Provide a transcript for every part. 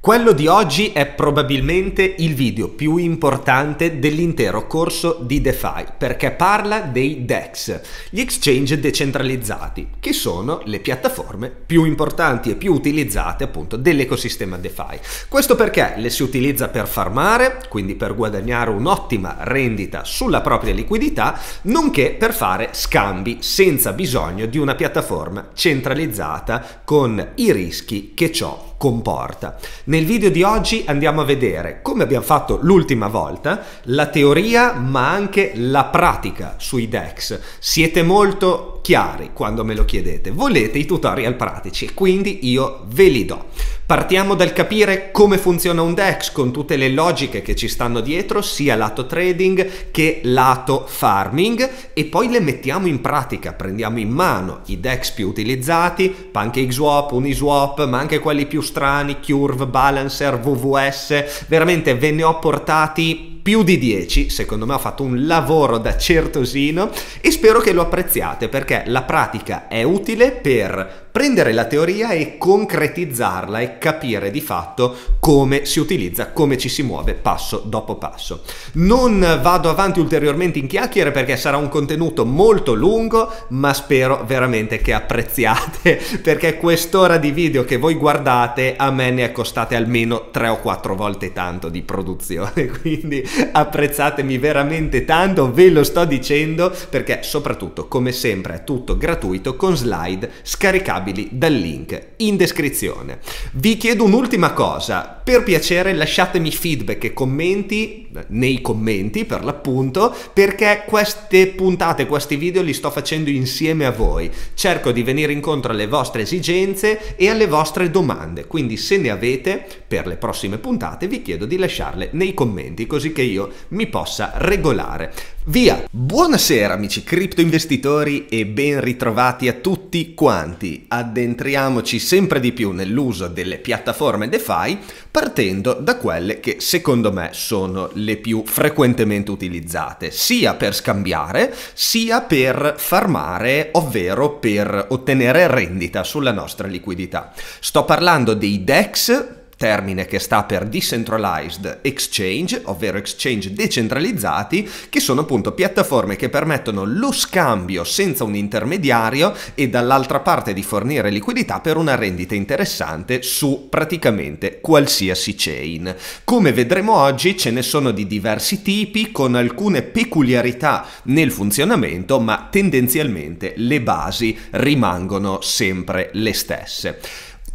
Quello di oggi è probabilmente il video più importante dell'intero corso di DeFi perché parla dei DEX, gli exchange decentralizzati, che sono le piattaforme più importanti e più utilizzate appunto dell'ecosistema DeFi. Questo perché le si utilizza per farmare, quindi per guadagnare un'ottima rendita sulla propria liquidità, nonché per fare scambi senza bisogno di una piattaforma centralizzata con i rischi che ciò comporta. Nel video di oggi andiamo a vedere, come abbiamo fatto l'ultima volta, la teoria ma anche la pratica sui DEX. Siete molto chiari quando me lo chiedete, volete i tutorial pratici, quindi io ve li do. Partiamo dal capire come funziona un DEX con tutte le logiche che ci stanno dietro, sia lato trading che lato farming, e poi le mettiamo in pratica, prendiamo in mano i DEX più utilizzati, PancakeSwap, Uniswap, ma anche quelli più strani, Curve, Balancer, VVS, veramente ve ne ho portati più di 10, secondo me ho fatto un lavoro da certosino e spero che lo apprezziate perché la pratica è utile per prendere la teoria e concretizzarla e capire di fatto come si utilizza, come ci si muove passo dopo passo. Non vado avanti ulteriormente in chiacchiere perché sarà un contenuto molto lungo, ma spero veramente che apprezziate perché quest'ora di video che voi guardate a me ne è costate almeno 3 o 4 volte tanto di produzione, quindi apprezzatemi veramente tanto, ve lo sto dicendo perché soprattutto come sempre è tutto gratuito con slide scaricabili scaricabili dal link in descrizione. Vi chiedo un'ultima cosa, per piacere lasciatemi feedback e commenti nei commenti per l'appunto perché queste puntate, questi video li sto facendo insieme a voi. Cerco di venire incontro alle vostre esigenze e alle vostre domande, quindi se ne avete per le prossime puntate vi chiedo di lasciarle nei commenti così che io mi possa regolare. Via! Buonasera amici cripto investitori e ben ritrovati a tutti quanti. Addentriamoci sempre di più nell'uso delle piattaforme DeFi partendo da quelle che secondo me sono le più frequentemente utilizzate, sia per scambiare, sia per farmare, ovvero per ottenere rendita sulla nostra liquidità. Sto parlando dei DEX termine che sta per Decentralized Exchange, ovvero exchange decentralizzati, che sono appunto piattaforme che permettono lo scambio senza un intermediario e dall'altra parte di fornire liquidità per una rendita interessante su praticamente qualsiasi chain. Come vedremo oggi ce ne sono di diversi tipi con alcune peculiarità nel funzionamento, ma tendenzialmente le basi rimangono sempre le stesse.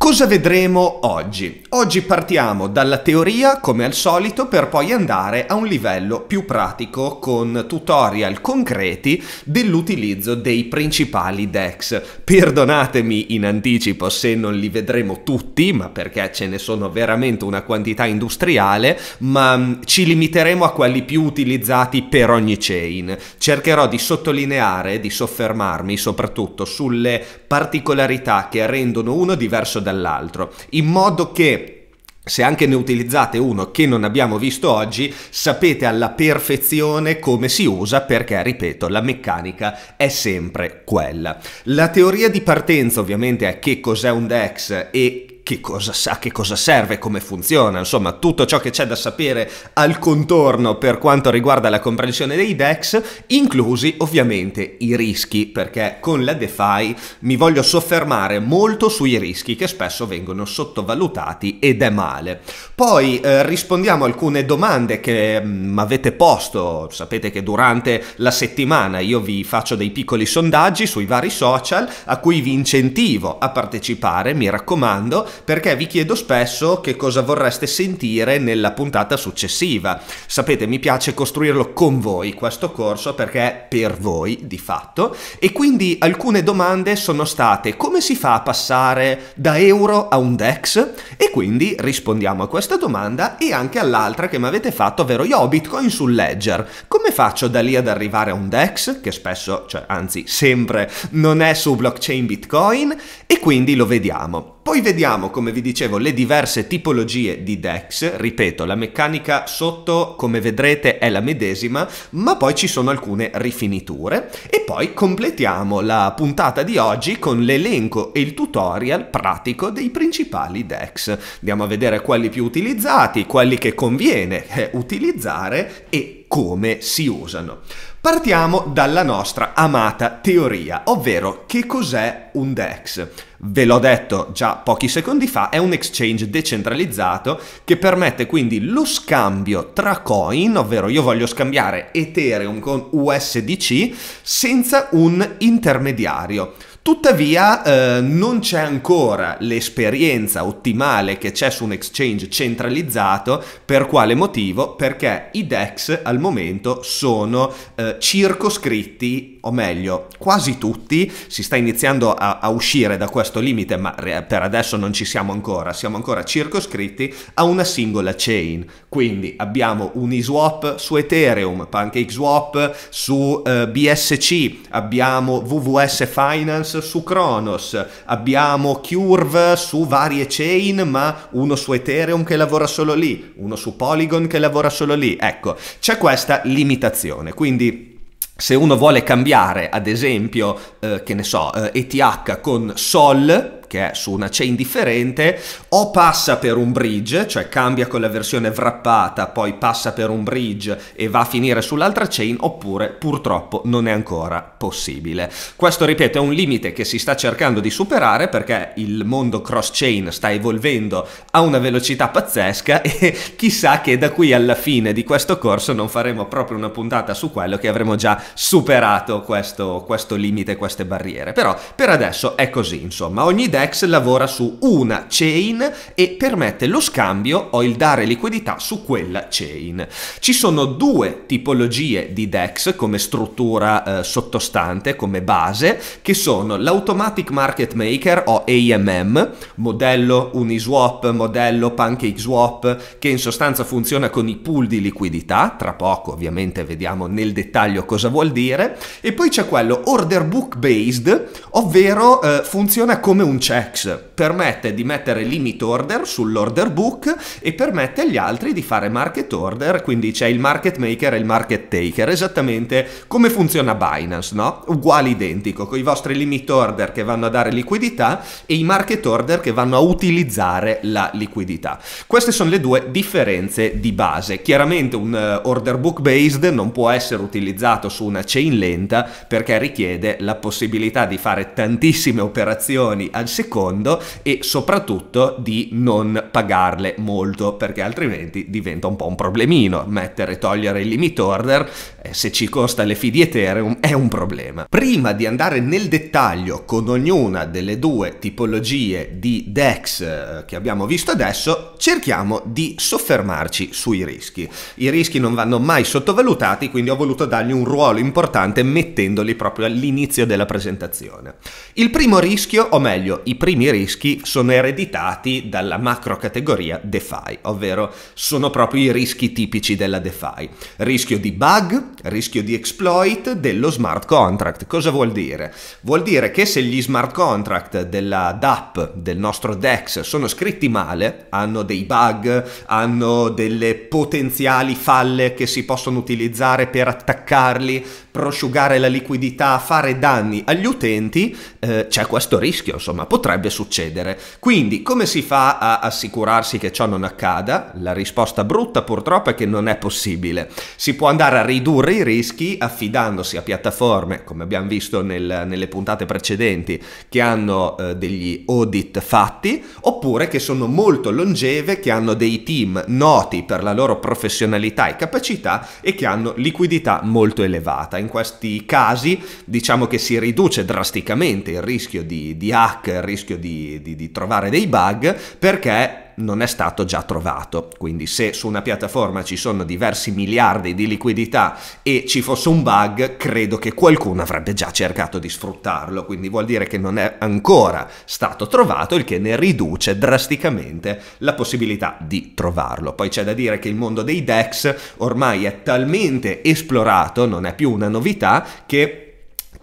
Cosa vedremo oggi? Oggi partiamo dalla teoria, come al solito, per poi andare a un livello più pratico con tutorial concreti dell'utilizzo dei principali DEX. Perdonatemi in anticipo se non li vedremo tutti, ma perché ce ne sono veramente una quantità industriale, ma mm, ci limiteremo a quelli più utilizzati per ogni chain. Cercherò di sottolineare, di soffermarmi soprattutto sulle particolarità che rendono uno diverso dall'altro dall'altro, in modo che se anche ne utilizzate uno che non abbiamo visto oggi, sapete alla perfezione come si usa perché, ripeto, la meccanica è sempre quella. La teoria di partenza ovviamente è che cos'è un DEX e che cosa sa, che cosa serve, come funziona, insomma tutto ciò che c'è da sapere al contorno per quanto riguarda la comprensione dei DEX, inclusi ovviamente i rischi, perché con la DeFi mi voglio soffermare molto sui rischi che spesso vengono sottovalutati ed è male. Poi eh, rispondiamo a alcune domande che mi mm, avete posto, sapete che durante la settimana io vi faccio dei piccoli sondaggi sui vari social a cui vi incentivo a partecipare, mi raccomando, perché vi chiedo spesso che cosa vorreste sentire nella puntata successiva. Sapete, mi piace costruirlo con voi questo corso perché è per voi di fatto e quindi alcune domande sono state come si fa a passare da euro a un DEX? E quindi rispondiamo a questa domanda e anche all'altra che mi avete fatto, ovvero io ho Bitcoin su Ledger. Come faccio da lì ad arrivare a un DEX? Che spesso, cioè anzi sempre, non è su blockchain Bitcoin e quindi lo vediamo. Poi vediamo, come vi dicevo, le diverse tipologie di DEX, ripeto, la meccanica sotto, come vedrete, è la medesima, ma poi ci sono alcune rifiniture e poi completiamo la puntata di oggi con l'elenco e il tutorial pratico dei principali DEX. Andiamo a vedere quelli più utilizzati, quelli che conviene eh, utilizzare e come si usano. Partiamo dalla nostra amata teoria, ovvero che cos'è un DEX? Ve l'ho detto già pochi secondi fa, è un exchange decentralizzato che permette quindi lo scambio tra coin, ovvero io voglio scambiare Ethereum con USDC senza un intermediario. Tuttavia eh, non c'è ancora l'esperienza ottimale che c'è su un exchange centralizzato, per quale motivo? Perché i DEX al momento sono eh, circoscritti o meglio quasi tutti, si sta iniziando a, a uscire da questo limite, ma per adesso non ci siamo ancora, siamo ancora circoscritti a una singola chain. Quindi abbiamo Uniswap su Ethereum, PancakeSwap su eh, BSC, abbiamo VVS Finance su Kronos, abbiamo Curve su varie chain, ma uno su Ethereum che lavora solo lì, uno su Polygon che lavora solo lì. Ecco, c'è questa limitazione, quindi se uno vuole cambiare ad esempio, eh, che ne so, eh, ETH con SOL, che è su una chain differente, o passa per un bridge, cioè cambia con la versione wrappata, poi passa per un bridge e va a finire sull'altra chain, oppure purtroppo non è ancora possibile. Questo, ripeto, è un limite che si sta cercando di superare perché il mondo cross-chain sta evolvendo a una velocità pazzesca e chissà che da qui alla fine di questo corso non faremo proprio una puntata su quello che avremo già superato questo, questo limite, queste barriere. Però per adesso è così, insomma, ogni idea FTX lavora su una chain e permette lo scambio o il dare liquidità su quella chain. Ci sono due tipologie di DEX come struttura eh, sottostante, come base, che sono l'Automatic Market Maker o AMM, modello Uniswap, modello PancakeSwap, che in sostanza funziona con i pool di liquidità, tra poco ovviamente vediamo nel dettaglio cosa vuol dire, e poi c'è quello Order Book Based, ovvero eh, funziona come un chat SpaceX permette di mettere limit order sull'order book e permette agli altri di fare market order, quindi c'è il market maker e il market taker, esattamente come funziona Binance, no? Uguale identico, con i vostri limit order che vanno a dare liquidità e i market order che vanno a utilizzare la liquidità. Queste sono le due differenze di base. Chiaramente un eh, order book based non può essere utilizzato su una chain lenta perché richiede la possibilità di fare tantissime operazioni al secondo secondo e soprattutto di non pagarle molto perché altrimenti diventa un po' un problemino mettere e togliere il limit order eh, se ci costa le fee di Ethereum è un problema. Prima di andare nel dettaglio con ognuna delle due tipologie di DEX eh, che abbiamo visto adesso cerchiamo di soffermarci sui rischi. I rischi non vanno mai sottovalutati quindi ho voluto dargli un ruolo importante mettendoli proprio all'inizio della presentazione. Il primo rischio, o meglio i primi rischi sono ereditati dalla macro categoria DeFi, ovvero sono proprio i rischi tipici della DeFi. Rischio di bug, rischio di exploit dello smart contract. Cosa vuol dire? Vuol dire che se gli smart contract della DAP, del nostro DEX, sono scritti male, hanno dei bug, hanno delle potenziali falle che si possono utilizzare per attaccarli, prosciugare la liquidità, fare danni agli utenti, eh, c'è questo rischio, insomma, potrebbe succedere. Quindi come si fa a assicurarsi che ciò non accada? La risposta brutta purtroppo è che non è possibile. Si può andare a ridurre i rischi affidandosi a piattaforme, come abbiamo visto nel, nelle puntate precedenti, che hanno eh, degli audit fatti, oppure che sono molto longeve, che hanno dei team noti per la loro professionalità e capacità e che hanno liquidità molto elevata. In questi casi diciamo che si riduce drasticamente il rischio di, di hacker rischio di, di, di trovare dei bug perché non è stato già trovato. Quindi se su una piattaforma ci sono diversi miliardi di liquidità e ci fosse un bug, credo che qualcuno avrebbe già cercato di sfruttarlo. Quindi vuol dire che non è ancora stato trovato, il che ne riduce drasticamente la possibilità di trovarlo. Poi c'è da dire che il mondo dei DEX ormai è talmente esplorato, non è più una novità, che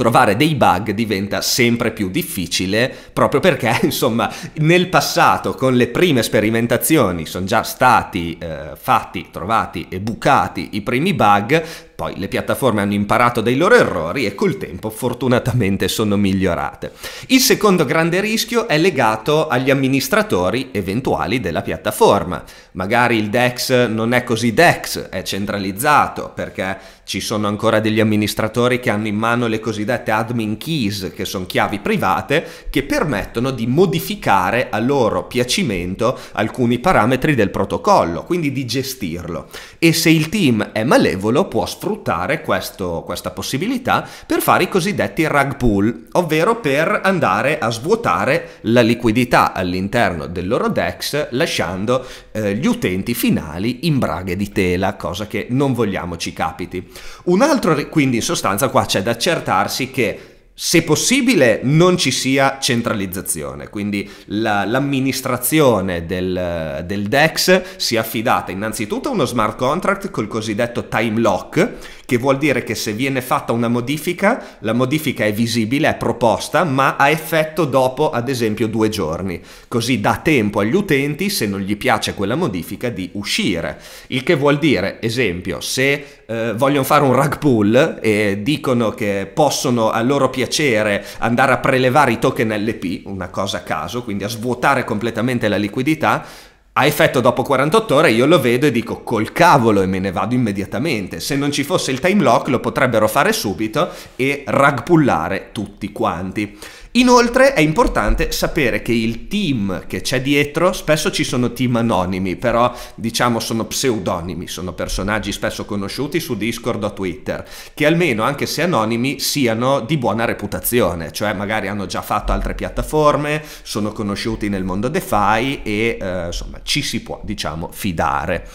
trovare dei bug diventa sempre più difficile proprio perché insomma nel passato con le prime sperimentazioni sono già stati eh, fatti, trovati e bucati i primi bug poi le piattaforme hanno imparato dai loro errori e col tempo fortunatamente sono migliorate. Il secondo grande rischio è legato agli amministratori eventuali della piattaforma. Magari il DEX non è così DEX, è centralizzato perché ci sono ancora degli amministratori che hanno in mano le cosiddette admin keys, che sono chiavi private, che permettono di modificare a loro piacimento alcuni parametri del protocollo, quindi di gestirlo. E se il team è malevolo può sfruttare sfruttare questo, questa possibilità per fare i cosiddetti rug pull, ovvero per andare a svuotare la liquidità all'interno del loro DEX lasciando eh, gli utenti finali in braghe di tela, cosa che non vogliamo ci capiti. Un altro, quindi in sostanza qua c'è da accertarsi che se possibile non ci sia centralizzazione, quindi la, l'amministrazione del, del DEX sia affidata innanzitutto a uno smart contract col cosiddetto time lock che vuol dire che se viene fatta una modifica, la modifica è visibile, è proposta, ma ha effetto dopo ad esempio due giorni. Così dà tempo agli utenti, se non gli piace quella modifica, di uscire. Il che vuol dire, esempio, se eh, vogliono fare un rug pull e dicono che possono a loro piacere andare a prelevare i token LP, una cosa a caso, quindi a svuotare completamente la liquidità, a effetto dopo 48 ore io lo vedo e dico col cavolo e me ne vado immediatamente. Se non ci fosse il time lock lo potrebbero fare subito e ragpullare tutti quanti. Inoltre è importante sapere che il team che c'è dietro, spesso ci sono team anonimi, però diciamo sono pseudonimi, sono personaggi spesso conosciuti su Discord o Twitter, che almeno anche se anonimi siano di buona reputazione, cioè magari hanno già fatto altre piattaforme, sono conosciuti nel mondo DeFi e eh, insomma ci si può diciamo fidare.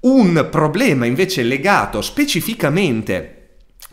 Un problema invece legato specificamente a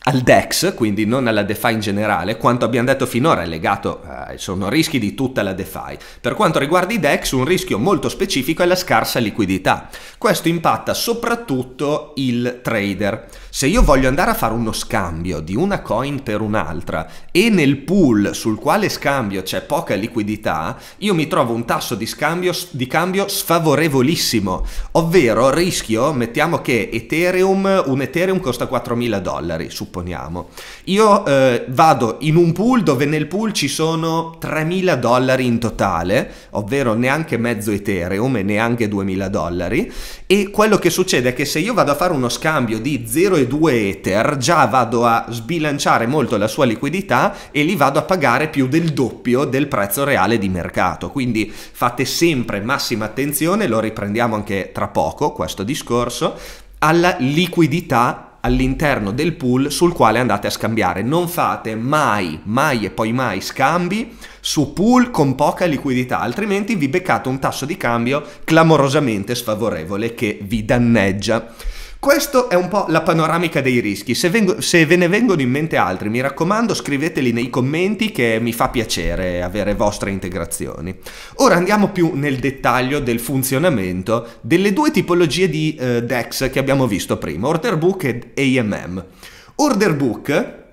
al DEX, quindi non alla DeFi in generale, quanto abbiamo detto finora è legato ai eh, sono rischi di tutta la DeFi. Per quanto riguarda i DEX, un rischio molto specifico è la scarsa liquidità. Questo impatta soprattutto il trader. Se io voglio andare a fare uno scambio di una coin per un'altra e nel pool sul quale scambio c'è poca liquidità, io mi trovo un tasso di, scambio, di cambio sfavorevolissimo, ovvero rischio, mettiamo che Ethereum, un Ethereum costa 4.000 dollari, supponiamo. Io eh, vado in un pool dove nel pool ci sono 3.000 dollari in totale, ovvero neanche mezzo Ethereum e neanche 2.000 dollari, e quello che succede è che se io vado a fare uno scambio di 0,0 due Ether già vado a sbilanciare molto la sua liquidità e li vado a pagare più del doppio del prezzo reale di mercato. Quindi fate sempre massima attenzione, lo riprendiamo anche tra poco questo discorso, alla liquidità all'interno del pool sul quale andate a scambiare. Non fate mai, mai e poi mai scambi su pool con poca liquidità, altrimenti vi beccate un tasso di cambio clamorosamente sfavorevole che vi danneggia. Questo è un po' la panoramica dei rischi. Se, vengo, se, ve ne vengono in mente altri, mi raccomando, scriveteli nei commenti che mi fa piacere avere vostre integrazioni. Ora andiamo più nel dettaglio del funzionamento delle due tipologie di eh, DEX che abbiamo visto prima, Order Book e AMM. Order Book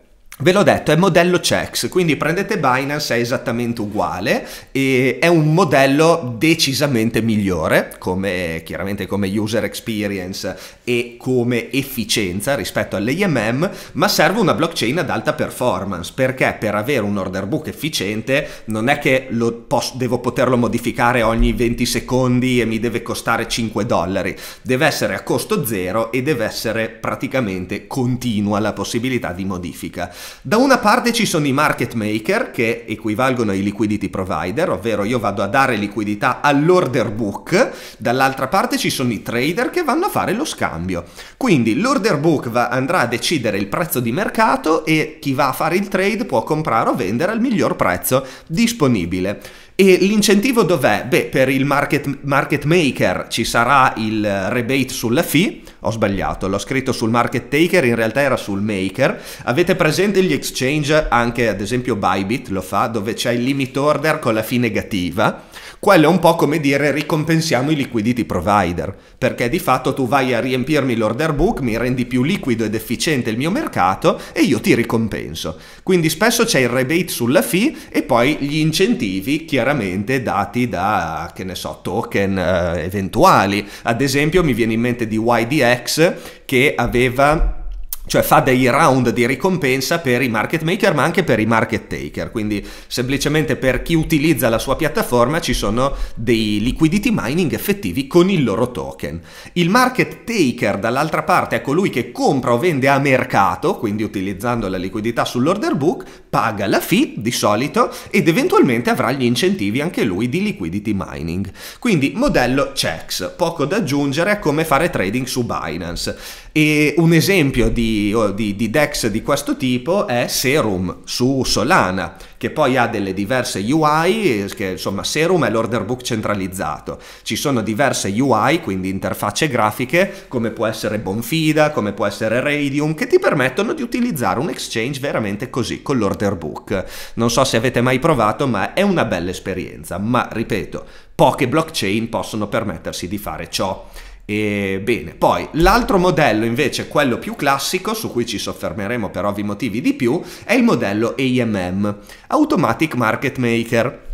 Ve l'ho detto, è modello CEX quindi prendete Binance, è esattamente uguale e è un modello decisamente migliore, come, chiaramente come user experience e come efficienza rispetto all'AMM ma serve una blockchain ad alta performance, perché per avere un order book efficiente non è che posso, devo poterlo modificare ogni 20 secondi e mi deve costare 5 dollari, deve essere a costo zero e deve essere praticamente continua la possibilità di modifica. Da una parte ci sono i market maker che equivalgono ai liquidity provider, ovvero io vado a dare liquidità all'order book, dall'altra parte ci sono i trader che vanno a fare lo scambio. Quindi l'order book va, andrà a decidere il prezzo di mercato e chi va a fare il trade può comprare o vendere al miglior prezzo disponibile. E l'incentivo dov'è? Beh, per il market, market maker ci sarà il rebate sulla fee ho sbagliato, l'ho scritto sul market taker, in realtà era sul maker. Avete presente gli exchange, anche ad esempio Bybit lo fa, dove c'è il limit order con la fi negativa? Quello è un po' come dire ricompensiamo i liquidity provider, perché di fatto tu vai a riempirmi l'order book, mi rendi più liquido ed efficiente il mio mercato e io ti ricompenso. Quindi spesso c'è il rebate sulla fee e poi gli incentivi chiaramente dati da, che ne so, token eh, eventuali. Ad esempio mi viene in mente di YDL Max che aveva cioè fa dei round di ricompensa per i market maker ma anche per i market taker, quindi semplicemente per chi utilizza la sua piattaforma ci sono dei liquidity mining effettivi con il loro token. Il market taker dall'altra parte è colui che compra o vende a mercato, quindi utilizzando la liquidità sull'order book paga la fee di solito ed eventualmente avrà gli incentivi anche lui di liquidity mining. Quindi modello checks, poco da aggiungere a come fare trading su Binance. E un esempio di, oh, di, di DEX di questo tipo è Serum su Solana che poi ha delle diverse UI, che insomma Serum è l'order book centralizzato. Ci sono diverse UI, quindi interfacce grafiche, come può essere Bonfida, come può essere Radium, che ti permettono di utilizzare un exchange veramente così, con l'order book. Non so se avete mai provato, ma è una bella esperienza. Ma ripeto, poche blockchain possono permettersi di fare ciò. E bene, poi l'altro modello invece, quello più classico, su cui ci soffermeremo per ovvi motivi di più, è il modello AMM, Automatic Market Maker.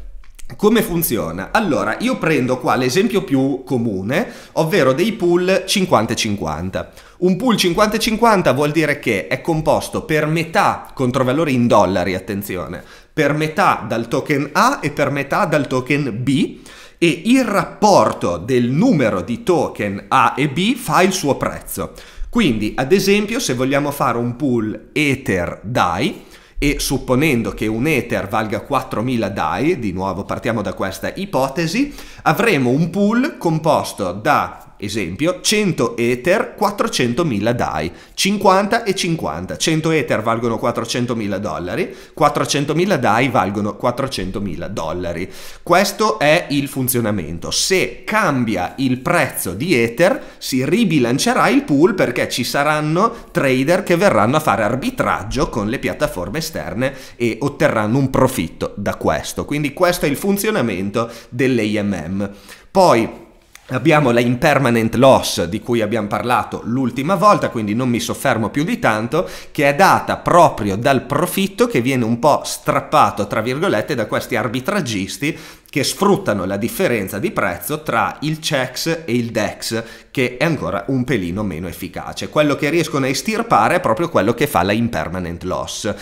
Come funziona? Allora, io prendo qua l'esempio più comune, ovvero dei pool 50-50. Un pool 50-50 vuol dire che è composto per metà, controvalore in dollari, attenzione, per metà dal token A e per metà dal token B, e il rapporto del numero di token A e B fa il suo prezzo. Quindi, ad esempio, se vogliamo fare un pool Ether DAI, e supponendo che un Ether valga 4.000 DAI, di nuovo partiamo da questa ipotesi, avremo un pool composto da esempio, 100 Ether 400.000 DAI, 50 e 50, 100 Ether valgono 400.000 dollari, 400.000 DAI valgono 400.000 dollari. Questo è il funzionamento. Se cambia il prezzo di Ether si ribilancerà il pool perché ci saranno trader che verranno a fare arbitraggio con le piattaforme esterne e otterranno un profitto da questo. Quindi questo è il funzionamento dell'AMM. Poi Abbiamo la impermanent loss di cui abbiamo parlato l'ultima volta, quindi non mi soffermo più di tanto, che è data proprio dal profitto che viene un po' strappato, tra virgolette, da questi arbitragisti che sfruttano la differenza di prezzo tra il CEX e il DEX, che è ancora un pelino meno efficace. Quello che riescono a estirpare è proprio quello che fa la impermanent loss.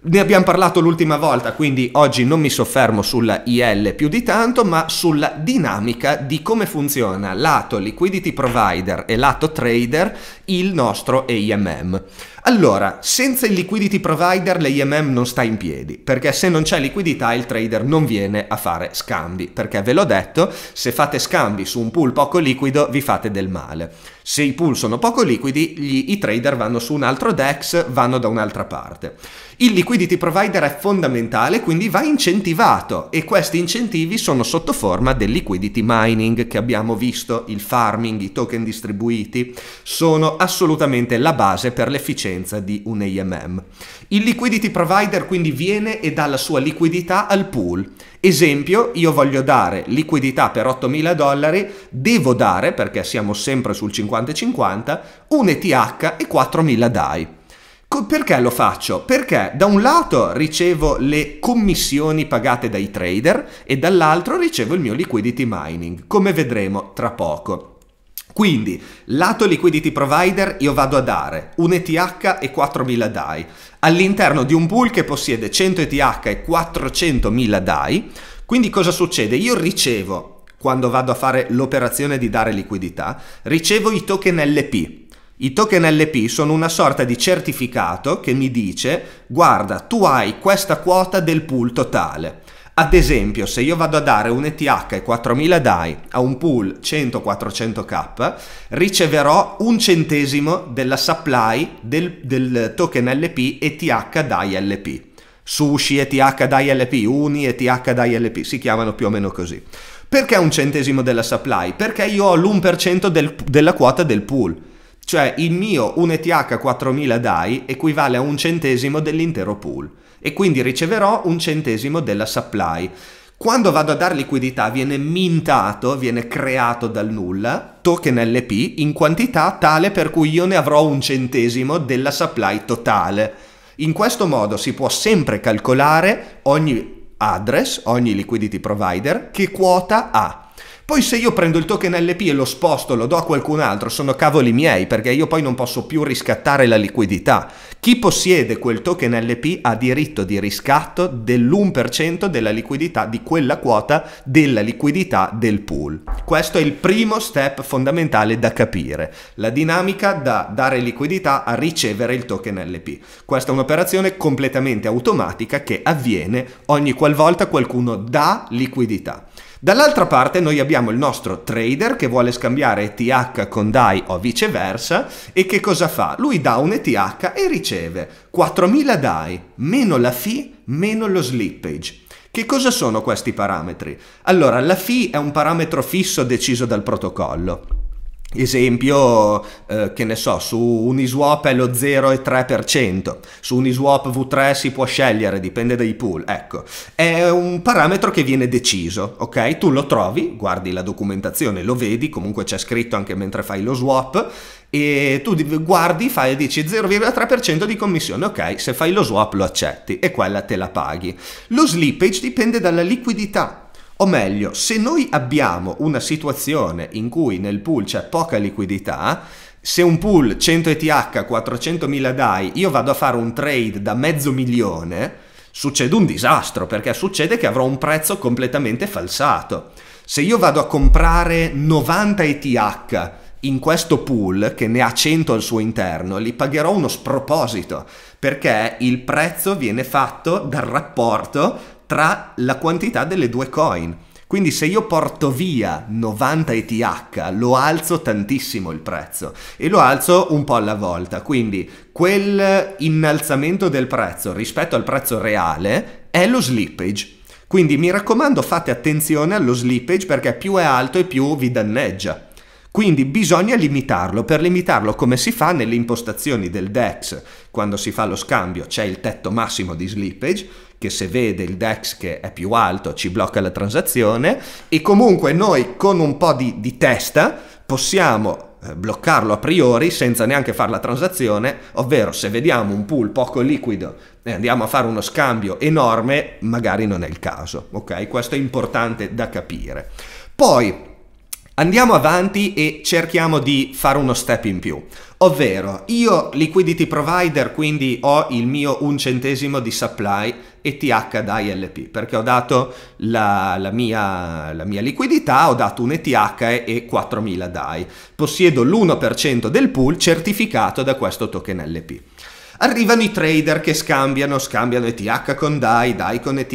Ne abbiamo parlato l'ultima volta, quindi oggi non mi soffermo sulla IL più di tanto, ma sulla dinamica di come funziona lato liquidity provider e lato trader il nostro AMM. Allora, senza il liquidity provider l'AMM non sta in piedi, perché se non c'è liquidità il trader non viene a fare scambi, perché ve l'ho detto, se fate scambi su un pool poco liquido vi fate del male. Se i pool sono poco liquidi, gli, i trader vanno su un altro DEX, vanno da un'altra parte. Il liquidity provider è fondamentale, quindi va incentivato e questi incentivi sono sotto forma del liquidity mining che abbiamo visto, il farming, i token distribuiti, sono assolutamente la base per l'efficienza conoscenza di un AMM. Il liquidity provider quindi viene e dà la sua liquidità al pool. Esempio, io voglio dare liquidità per 8.000 dollari, devo dare, perché siamo sempre sul 50-50, un ETH e 4.000 DAI. Perché lo faccio? Perché da un lato ricevo le commissioni pagate dai trader e dall'altro ricevo il mio liquidity mining, come vedremo tra poco. Quindi, lato liquidity provider io vado a dare un ETH e 4.000 DAI all'interno di un pool che possiede 100 ETH e 400.000 DAI. Quindi cosa succede? Io ricevo, quando vado a fare l'operazione di dare liquidità, ricevo i token LP. I token LP sono una sorta di certificato che mi dice guarda tu hai questa quota del pool totale. Ad esempio, se io vado a dare un ETH e 4000 DAI a un pool 100-400k, riceverò un centesimo della supply del, del token LP ETH DAI LP. Sushi ETH DAI LP, Uni ETH DAI LP, si chiamano più o meno così. Perché un centesimo della supply? Perché io ho l'1% del, della quota del pool. Cioè il mio 1 ETH 4000 DAI equivale a un centesimo dell'intero pool e quindi riceverò un centesimo della supply. Quando vado a dare liquidità viene mintato, viene creato dal nulla, token LP in quantità tale per cui io ne avrò un centesimo della supply totale. In questo modo si può sempre calcolare ogni address, ogni liquidity provider, che quota ha. Poi se io prendo il token LP e lo sposto, lo do a qualcun altro, sono cavoli miei perché io poi non posso più riscattare la liquidità. Chi possiede quel token LP ha diritto di riscatto dell'1% della liquidità di quella quota della liquidità del pool. Questo è il primo step fondamentale da capire, la dinamica da dare liquidità a ricevere il token LP. Questa è un'operazione completamente automatica che avviene ogni qualvolta qualcuno dà liquidità. Dall'altra parte noi abbiamo il nostro trader che vuole scambiare ETH con DAI o viceversa e che cosa fa? Lui dà un ETH e riceve 4000 DAI meno la fee meno lo slippage. Che cosa sono questi parametri? Allora, la fee è un parametro fisso deciso dal protocollo. Esempio, eh, che ne so, su Uniswap è lo 0,3%, su Uniswap V3 si può scegliere, dipende dai pool, ecco, è un parametro che viene deciso, ok? Tu lo trovi, guardi la documentazione, lo vedi, comunque c'è scritto anche mentre fai lo swap, e tu guardi, fai e dici 0,3% di commissione, ok, se fai lo swap lo accetti e quella te la paghi. Lo slippage dipende dalla liquidità, o meglio, se noi abbiamo una situazione in cui nel pool c'è poca liquidità, se un pool 100 ETH 400.000 DAI, io vado a fare un trade da mezzo milione, succede un disastro perché succede che avrò un prezzo completamente falsato. Se io vado a comprare 90 ETH in questo pool che ne ha 100 al suo interno, li pagherò uno sproposito perché il prezzo viene fatto dal rapporto tra la quantità delle due coin. Quindi se io porto via 90 ETH lo alzo tantissimo il prezzo e lo alzo un po' alla volta, quindi quel innalzamento del prezzo rispetto al prezzo reale è lo slippage. Quindi mi raccomando fate attenzione allo slippage perché più è alto e più vi danneggia. Quindi bisogna limitarlo. Per limitarlo come si fa nelle impostazioni del DEX, quando si fa lo scambio c'è il tetto massimo di slippage, che se vede il DEX che è più alto ci blocca la transazione e comunque noi con un po' di, di testa possiamo eh, bloccarlo a priori senza neanche fare la transazione, ovvero se vediamo un pool poco liquido e andiamo a fare uno scambio enorme, magari non è il caso, ok? Questo è importante da capire. Poi Andiamo avanti e cerchiamo di fare uno step in più. Ovvero, io liquidity provider, quindi ho il mio un centesimo di supply ETH da ILP, perché ho dato la, la, mia, la mia, liquidità, ho dato un ETH e, e 4.000 DAI. Possiedo l'1% del pool certificato da questo token LP. Arrivano i trader che scambiano, scambiano ETH con DAI, DAI con ETH,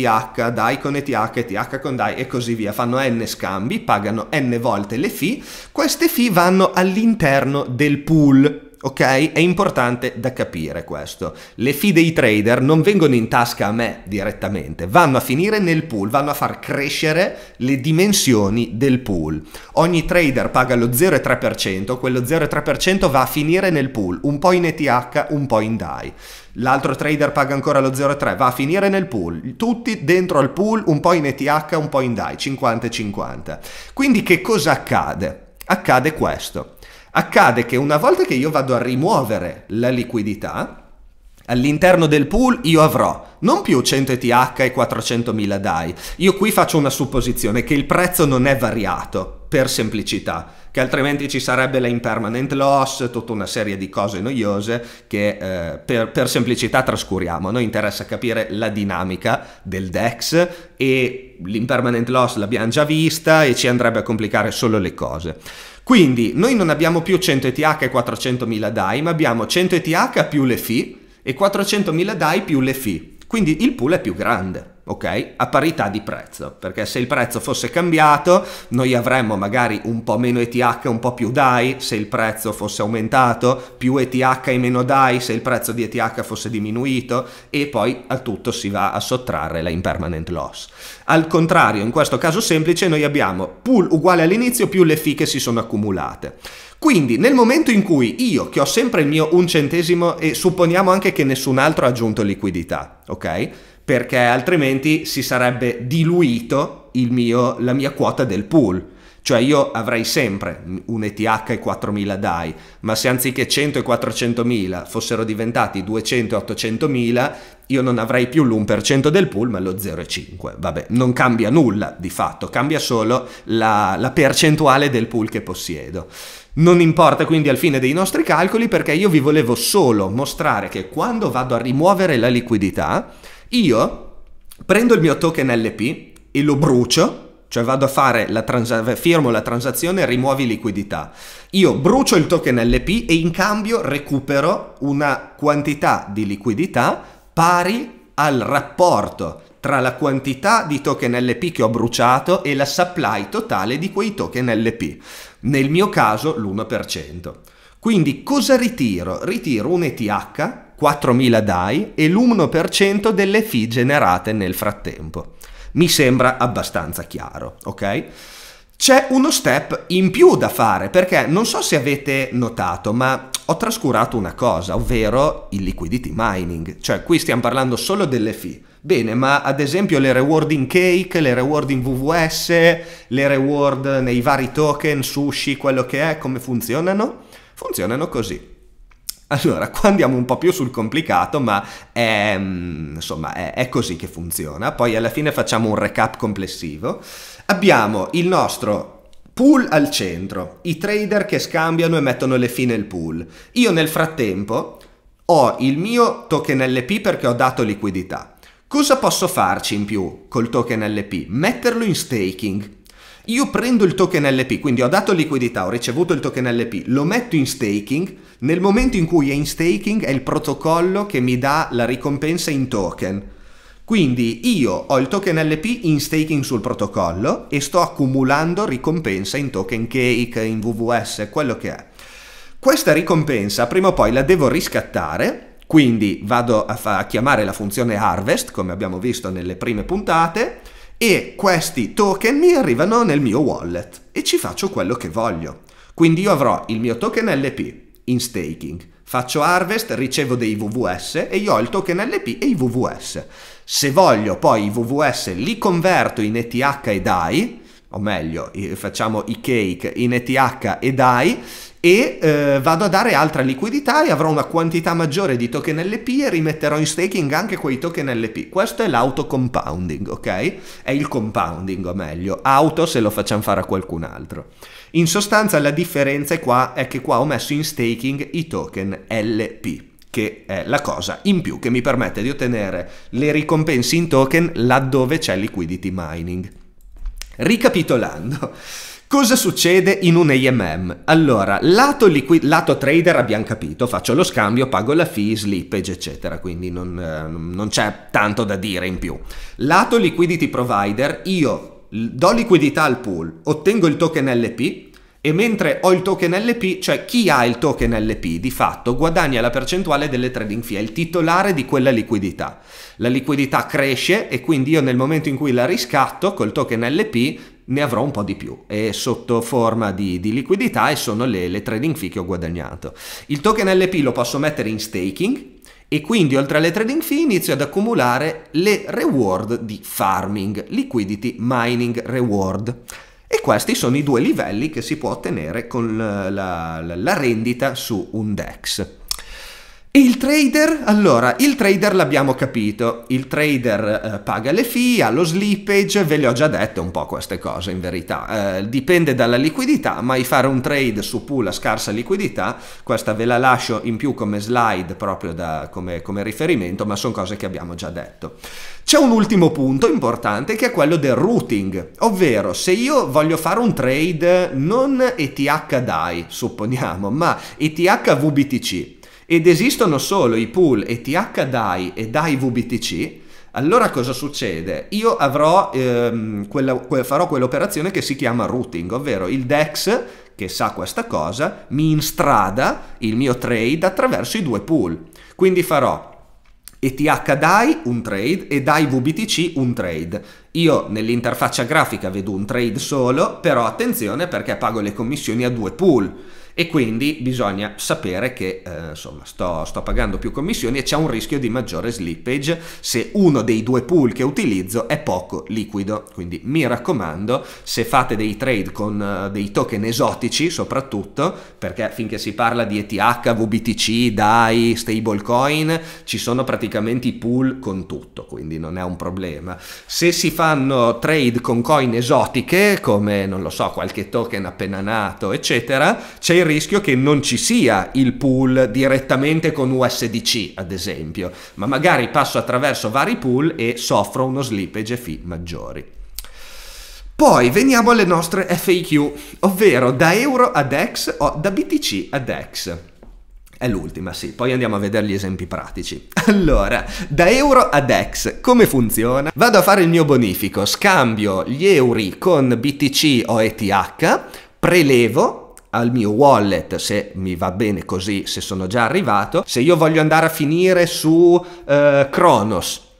DAI con ETH, ETH con DAI e così via. Fanno n scambi, pagano n volte le fee. Queste fee vanno all'interno del pool Ok? È importante da capire questo. Le fee dei trader non vengono in tasca a me direttamente, vanno a finire nel pool, vanno a far crescere le dimensioni del pool. Ogni trader paga lo 0,3%, quello 0,3% va a finire nel pool, un po' in ETH, un po' in DAI. L'altro trader paga ancora lo 0,3, va a finire nel pool. Tutti dentro al pool, un po' in ETH, un po' in DAI, 50 e 50. Quindi che cosa accade? Accade questo accade che una volta che io vado a rimuovere la liquidità, All'interno del pool io avrò non più 100 ETH e 400.000 DAI. Io qui faccio una supposizione che il prezzo non è variato per semplicità, che altrimenti ci sarebbe la impermanent loss, tutta una serie di cose noiose che eh, per, per, semplicità trascuriamo. A noi interessa capire la dinamica del DEX e l'impermanent loss l'abbiamo già vista e ci andrebbe a complicare solo le cose. Quindi noi non abbiamo più 100 ETH e 400.000 DAI, ma abbiamo 100 ETH più le fee e 400.000 DAI più le fee. Quindi il pool è più grande. Okay? A parità di prezzo, perché se il prezzo fosse cambiato, noi avremmo magari un po' meno ETH, un po' più DAI, se il prezzo fosse aumentato, più ETH e meno DAI se il prezzo di ETH fosse diminuito e poi a tutto si va a sottrarre la impermanent loss. Al contrario, in questo caso semplice, noi abbiamo pool uguale all'inizio più le fee che si sono accumulate. Quindi nel momento in cui io, che ho sempre il mio un centesimo e supponiamo anche che nessun altro ha aggiunto liquidità, ok? Perché altrimenti si sarebbe diluito mio, la mia quota del pool. Cioè io avrei sempre un ETH e 4.000 DAI, ma se anziché 100 e 400.000 fossero diventati 200 e 800.000, io non avrei più l'1% del pool, ma lo 0,5. Vabbè, non cambia nulla di fatto, cambia solo la, la percentuale del pool che possiedo. Non importa quindi al fine dei nostri calcoli perché io vi volevo solo mostrare che quando vado a rimuovere la liquidità, io prendo il mio token LP e lo brucio, cioè vado a fare la transa- firmo la transazione, rimuovi liquidità. Io brucio il token LP e in cambio recupero una quantità di liquidità pari al rapporto tra la quantità di token LP che ho bruciato e la supply totale di quei token LP nel mio caso l'1%. Quindi cosa ritiro? Ritiro un ETH, 4.000 DAI e l'1% delle fee generate nel frattempo. Mi sembra abbastanza chiaro, ok? C'è uno step in più da fare perché non so se avete notato, ma ho trascurato una cosa, ovvero il liquidity mining, cioè qui stiamo parlando solo delle fee. Bene, ma ad esempio le reward in Cake, le reward in VVS, le reward nei vari token, sushi, quello che è, come funzionano? Funzionano così. Allora, qua andiamo un po' più sul complicato, ma è, mm, insomma, è, è così che funziona. Poi alla fine facciamo un recap complessivo. Abbiamo il nostro pool al centro, i trader che scambiano e mettono le fine il pool. Io nel frattempo ho il mio token LP perché ho dato liquidità. Cosa posso farci in più col token LP? Metterlo in staking. Io prendo il token LP, quindi ho dato liquidità, ho ricevuto il token LP, lo metto in staking, nel momento in cui è in staking è il protocollo che mi dà la ricompensa in token. Quindi io ho il token LP in staking sul protocollo e sto accumulando ricompensa in token cake, in VVS, quello che è. Questa ricompensa prima o poi la devo riscattare, quindi vado a, a chiamare la funzione harvest, come abbiamo visto nelle prime puntate, e questi token mi arrivano nel mio wallet e ci faccio quello che voglio. Quindi io avrò il mio token LP in staking Faccio harvest, ricevo dei VVS e io ho il token LP e i VVS. Se voglio poi i VVS li converto in ETH e DAI, o meglio, facciamo i cake in ETH e DAI e eh, vado a dare altra liquidità e avrò una quantità maggiore di token LP e rimetterò in staking anche quei token LP. Questo è l'autocompounding, ok? È il compounding, o meglio, auto se lo facciamo fare a qualcun altro. In sostanza la differenza è, qua, è che qua ho messo in staking i token LP che è la cosa in più che mi permette di ottenere le ricompense in token laddove c'è liquidity mining. Ricapitolando, cosa succede in un AMM? Allora, lato, liquid, lato trader abbiamo capito, faccio lo scambio, pago la fee, slippage, eccetera, quindi non, eh, non c'è tanto da dire in più. Lato liquidity provider, io do liquidità al pool, ottengo il token LP, e mentre ho il token LP, cioè chi ha il token LP di fatto guadagna la percentuale delle trading fee, è il titolare di quella liquidità. La liquidità cresce e quindi io nel momento in cui la riscatto col token LP ne avrò un po' di più è sotto forma di, di liquidità e sono le, le trading fee che ho guadagnato. Il token LP lo posso mettere in staking, e quindi oltre alle trading fee inizio ad accumulare le reward di farming, liquidity mining reward. E questi sono i due livelli che si può ottenere con la, la, la rendita su un DEX. E il trader? Allora, il trader l'abbiamo capito, il trader eh, paga le fee, ha lo slippage, ve le ho già dette un po' queste cose in verità, eh, dipende dalla liquidità, mai fare un trade su pool a scarsa liquidità, questa ve la lascio in più come slide proprio da, come, come riferimento, ma sono cose che abbiamo già detto. C'è un ultimo punto importante che è quello del routing, ovvero se io voglio fare un trade non ETH DAI, supponiamo, ma ETH VBTC, ed esistono solo i pool ETH DAI e DAI VBTC, allora cosa succede? Io avrò, ehm, quella, farò quell'operazione che si chiama routing, ovvero il DEX che sa questa cosa mi instrada il mio trade attraverso i due pool. Quindi farò ETH DAI un trade e DAI VBTC un trade. Io nell'interfaccia grafica vedo un trade solo, però attenzione perché pago le commissioni a due pool e quindi bisogna sapere che eh, insomma, sto, sto, pagando più commissioni e c'è un rischio di maggiore slippage se uno dei due pool che utilizzo è poco liquido. Quindi mi raccomando, se fate dei trade con uh, dei token esotici soprattutto, perché finché si parla di ETH, VBTC, DAI, stablecoin, ci sono praticamente i pool con tutto, quindi non è un problema. Se si fanno trade con coin esotiche, come non lo so, qualche token appena nato, eccetera, c'è il il rischio che non ci sia il pool direttamente con USDC, ad esempio, ma magari passo attraverso vari pool e soffro uno slippage e fee maggiori. Poi veniamo alle nostre FAQ, ovvero da euro ad ex o da BTC ad ex. È l'ultima, sì, poi andiamo a vedere gli esempi pratici. Allora, da euro ad ex, come funziona? Vado a fare il mio bonifico, scambio gli euro con BTC o ETH, prelevo al mio wallet se mi va bene così se sono già arrivato se io voglio andare a finire su eh, Kronos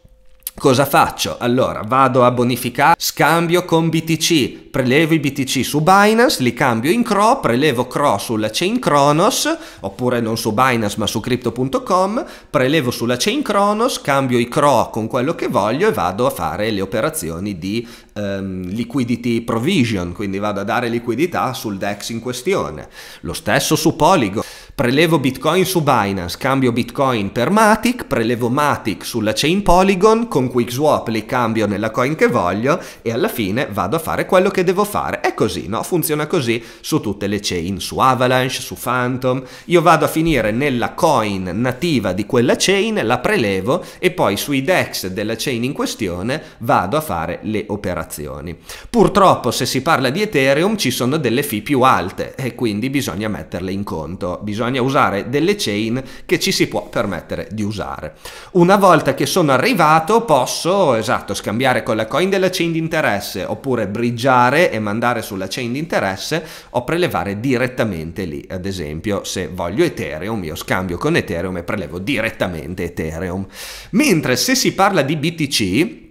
Cosa faccio? Allora vado a bonificare, scambio con BTC, prelevo i BTC su Binance, li cambio in CRO, prelevo CRO sulla chain Kronos, oppure non su Binance ma su crypto.com, prelevo sulla chain Kronos, cambio i CRO con quello che voglio e vado a fare le operazioni di um, liquidity provision, quindi vado a dare liquidità sul DEX in questione. Lo stesso su Polygon. Prelevo Bitcoin su Binance, cambio Bitcoin per Matic, prelevo Matic sulla chain Polygon, con QuickSwap li cambio nella coin che voglio e alla fine vado a fare quello che devo fare. È così, no? Funziona così su tutte le chain, su Avalanche, su Phantom. Io vado a finire nella coin nativa di quella chain, la prelevo e poi sui DEX della chain in questione vado a fare le operazioni dichiarazioni. Purtroppo se si parla di Ethereum ci sono delle fee più alte e quindi bisogna metterle in conto, bisogna usare delle chain che ci si può permettere di usare. Una volta che sono arrivato posso, esatto, scambiare con la coin della chain di interesse oppure briggiare e mandare sulla chain di interesse o prelevare direttamente lì. Ad esempio se voglio Ethereum io scambio con Ethereum e prelevo direttamente Ethereum. Mentre se si parla di BTC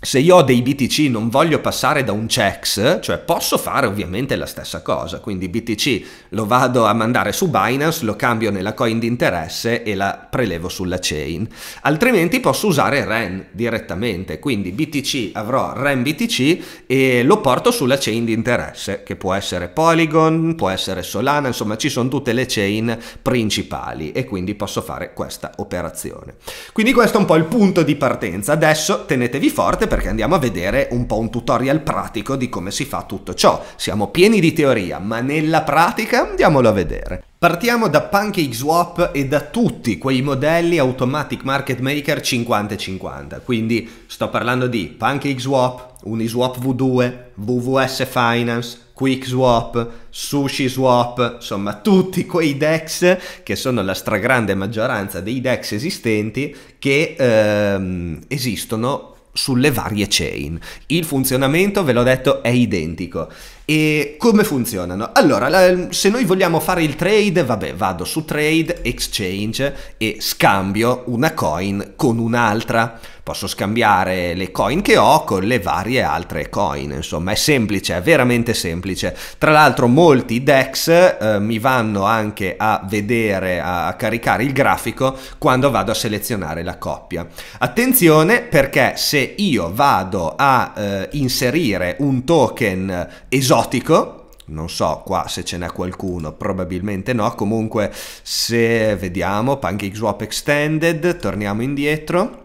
se io ho dei BTC non voglio passare da un checks, cioè posso fare ovviamente la stessa cosa, quindi BTC lo vado a mandare su Binance, lo cambio nella coin di interesse e la prelevo sulla chain, altrimenti posso usare REN direttamente, quindi BTC avrò REN BTC e lo porto sulla chain di interesse, che può essere Polygon, può essere Solana, insomma ci sono tutte le chain principali e quindi posso fare questa operazione. Quindi questo è un po' il punto di partenza, adesso tenetevi forte perché andiamo a vedere un po' un tutorial pratico di come si fa tutto ciò. Siamo pieni di teoria, ma nella pratica andiamolo a vedere. Partiamo da PancakeSwap e da tutti quei modelli Automatic Market Maker 50-50, quindi sto parlando di PancakeSwap, Uniswap V2, VVS Finance, QuickSwap, SushiSwap, insomma tutti quei DEX che sono la stragrande maggioranza dei DEX esistenti che ehm, esistono sulle varie chain. Il funzionamento, ve l'ho detto, è identico. E come funzionano? Allora, se noi vogliamo fare il trade, vabbè, vado su trade, exchange e scambio una coin con un'altra posso scambiare le coin che ho con le varie altre coin, insomma è semplice, è veramente semplice. Tra l'altro molti DEX eh, mi vanno anche a vedere, a caricare il grafico quando vado a selezionare la coppia. Attenzione perché se io vado a eh, inserire un token esotico, non so qua se ce n'è qualcuno, probabilmente no, comunque se vediamo, Pancake Swap Extended, torniamo indietro,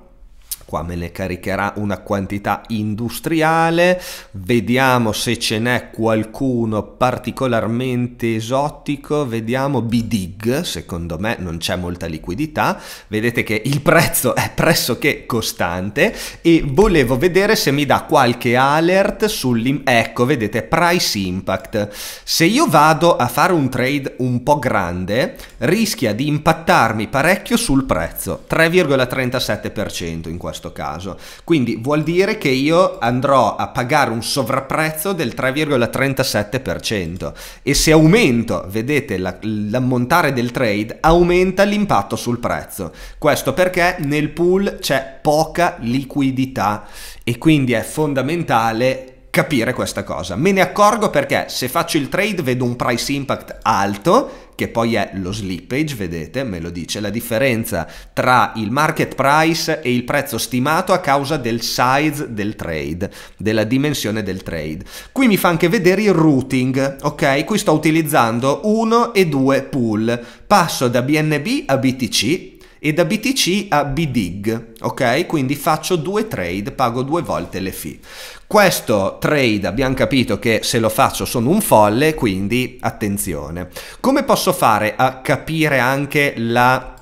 qua me ne caricherà una quantità industriale vediamo se ce n'è qualcuno particolarmente esotico vediamo bdig secondo me non c'è molta liquidità vedete che il prezzo è pressoché costante e volevo vedere se mi dà qualche alert sull'im ecco vedete price impact se io vado a fare un trade un po' grande rischia di impattarmi parecchio sul prezzo 3,37% in questo questo caso. Quindi vuol dire che io andrò a pagare un sovrapprezzo del 3,37% e se aumento, vedete la, l'ammontare del trade, aumenta l'impatto sul prezzo. Questo perché nel pool c'è poca liquidità e quindi è fondamentale capire questa cosa. Me ne accorgo perché se faccio il trade vedo un price impact alto che poi è lo slippage, vedete, me lo dice, la differenza tra il market price e il prezzo stimato a causa del size del trade, della dimensione del trade. Qui mi fa anche vedere il routing, ok? Qui sto utilizzando uno e due pool, passo da BNB a BTC e da BTC a BDIG, ok? Quindi faccio due trade, pago due volte le fee. Questo trade abbiamo capito che se lo faccio sono un folle, quindi attenzione. Come posso fare a capire anche la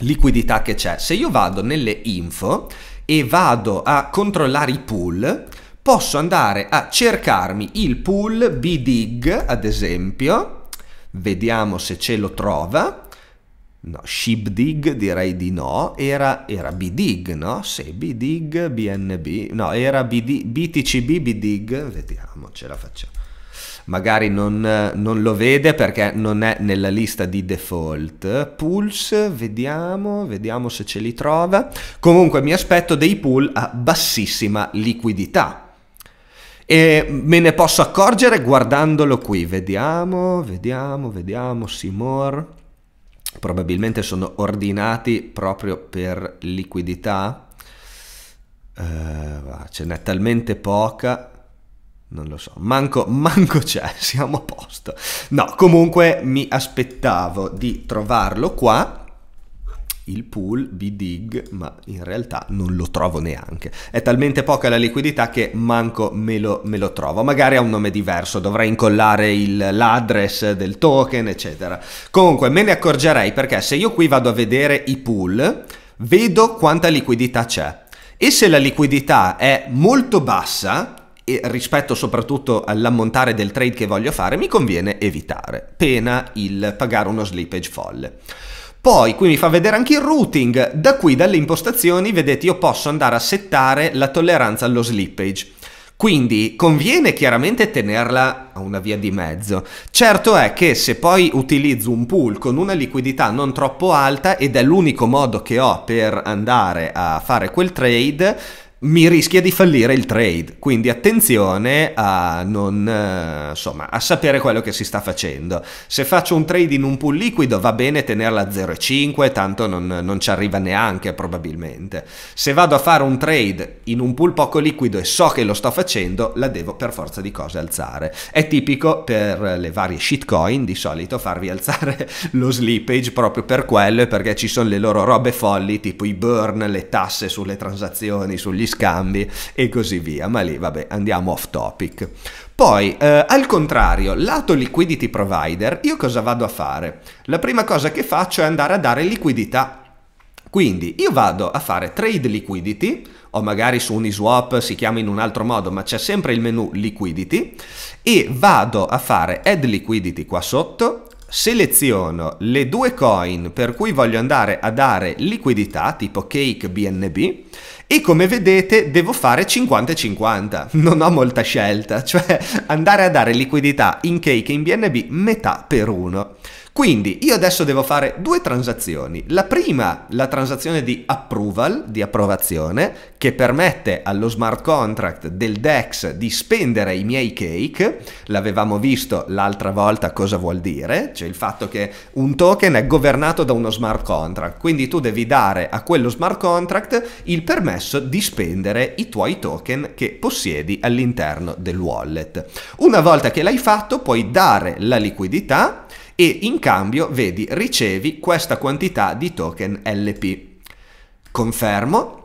liquidità che c'è? Se io vado nelle info e vado a controllare i pool, posso andare a cercarmi il pool BDIG, ad esempio, vediamo se ce lo trova, No, Shibdig direi di no, era, era BDIG, no? Se BDIG, BNB, no, era BD, BTCB, BDIG, vediamo, ce la facciamo. Magari non, non, lo vede perché non è nella lista di default. Pulse, vediamo, vediamo se ce li trova. Comunque mi aspetto dei pool a bassissima liquidità. E me ne posso accorgere guardandolo qui. Vediamo, vediamo, vediamo, Simor probabilmente sono ordinati proprio per liquidità, uh, ce n'è talmente poca non lo so, manco, manco, c'è, siamo a posto. No, comunque mi aspettavo di trovarlo qua il pool BDIG, ma in realtà non lo trovo neanche. È talmente poca la liquidità che manco me lo, me lo trovo. Magari ha un nome diverso, dovrei incollare il, l'address del token, eccetera. Comunque me ne accorgerei perché se io qui vado a vedere i pool, vedo quanta liquidità c'è. E se la liquidità è molto bassa, e rispetto soprattutto all'ammontare del trade che voglio fare, mi conviene evitare, pena il pagare uno slippage folle. Poi qui mi fa vedere anche il routing, da qui dalle impostazioni vedete io posso andare a settare la tolleranza allo slippage. Quindi conviene chiaramente tenerla a una via di mezzo. Certo è che se poi utilizzo un pool con una liquidità non troppo alta ed è l'unico modo che ho per andare a fare quel trade, mi rischia di fallire il trade. Quindi attenzione a, non, eh, insomma, a sapere quello che si sta facendo. Se faccio un trade in un pool liquido va bene tenerla a 0,5, tanto non, non, ci arriva neanche probabilmente. Se vado a fare un trade in un pool poco liquido e so che lo sto facendo, la devo per forza di cose alzare. È tipico per le varie shitcoin di solito farvi alzare lo slippage proprio per quello e perché ci sono le loro robe folli tipo i burn, le tasse sulle transazioni, sugli scambi e così via, ma lì vabbè andiamo off topic. Poi, eh, al contrario, lato liquidity provider, io cosa vado a fare? La prima cosa che faccio è andare a dare liquidità. Quindi io vado a fare trade liquidity, o magari su Uniswap si chiama in un altro modo, ma c'è sempre il menu liquidity, e vado a fare add liquidity qua sotto, seleziono le due coin per cui voglio andare a dare liquidità, tipo Cake BNB, e come vedete devo fare 50 e 50, non ho molta scelta, cioè andare a dare liquidità in Cake e in BNB metà per uno. Quindi io adesso devo fare due transazioni. La prima, la transazione di approval, di approvazione, che permette allo smart contract del DEX di spendere i miei cake. L'avevamo visto l'altra volta cosa vuol dire, cioè il fatto che un token è governato da uno smart contract, quindi tu devi dare a quello smart contract il permesso di spendere i tuoi token che possiedi all'interno del wallet. Una volta che l'hai fatto puoi dare la liquidità e in cambio, vedi, ricevi questa quantità di token LP. Confermo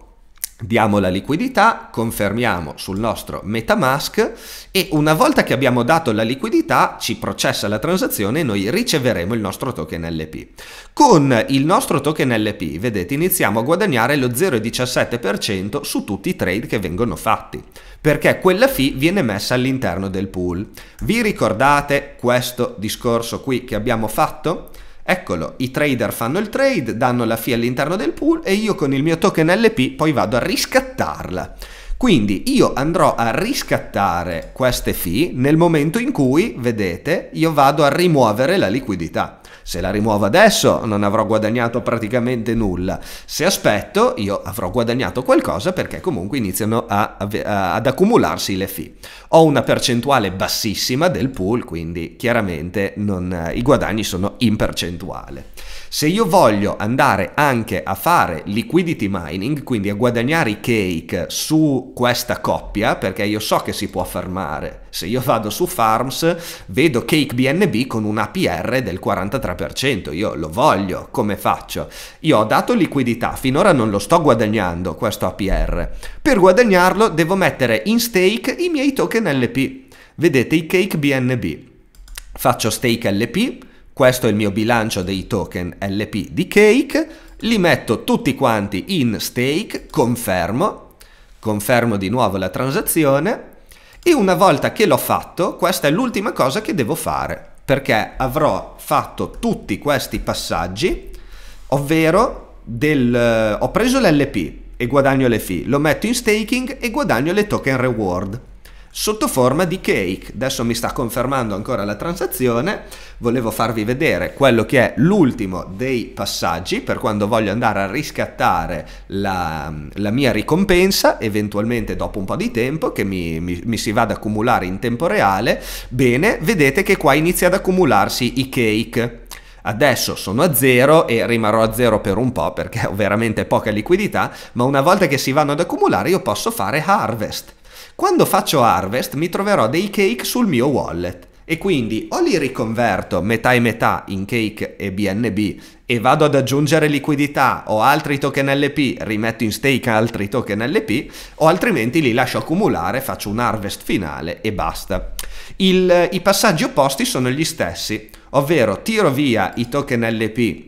diamo la liquidità, confermiamo sul nostro Metamask e una volta che abbiamo dato la liquidità ci processa la transazione e noi riceveremo il nostro token LP. Con il nostro token LP, vedete, iniziamo a guadagnare lo 0,17% su tutti i trade che vengono fatti, perché quella fee viene messa all'interno del pool. Vi ricordate questo discorso qui che abbiamo fatto? Eccolo, i trader fanno il trade, danno la fee all'interno del pool e io con il mio token LP poi vado a riscattarla. Quindi io andrò a riscattare queste fee nel momento in cui, vedete, io vado a rimuovere la liquidità. Se la rimuovo adesso non avrò guadagnato praticamente nulla. Se aspetto io avrò guadagnato qualcosa perché comunque iniziano a, a, ad accumularsi le fee. Ho una percentuale bassissima del pool, quindi chiaramente non, i guadagni sono in percentuale. Se io voglio andare anche a fare liquidity mining, quindi a guadagnare i cake su questa coppia, perché io so che si può farmare, se io vado su Farms vedo cake BNB con un APR del 43%, io lo voglio, come faccio? Io ho dato liquidità, finora non lo sto guadagnando questo APR, per guadagnarlo devo mettere in stake i miei token LP, vedete i cake BNB, faccio stake LP, questo è il mio bilancio dei token LP di Cake, li metto tutti quanti in stake, confermo, confermo di nuovo la transazione e una volta che l'ho fatto, questa è l'ultima cosa che devo fare, perché avrò fatto tutti questi passaggi, ovvero del, eh, ho preso l'LP e guadagno le fee, lo metto in staking e guadagno le token reward sotto forma di cake. Adesso mi sta confermando ancora la transazione, volevo farvi vedere quello che è l'ultimo dei passaggi per quando voglio andare a riscattare la, la mia ricompensa, eventualmente dopo un po' di tempo che mi, mi, mi si vada ad accumulare in tempo reale. Bene, vedete che qua inizia ad accumularsi i cake. Adesso sono a zero e rimarrò a zero per un po' perché ho veramente poca liquidità, ma una volta che si vanno ad accumulare io posso fare harvest quando faccio harvest mi troverò dei cake sul mio wallet e quindi o li riconverto metà e metà in cake e BNB e vado ad aggiungere liquidità o altri token LP, rimetto in stake altri token LP o altrimenti li lascio accumulare, faccio un harvest finale e basta. Il, I passaggi opposti sono gli stessi, ovvero tiro via i token LP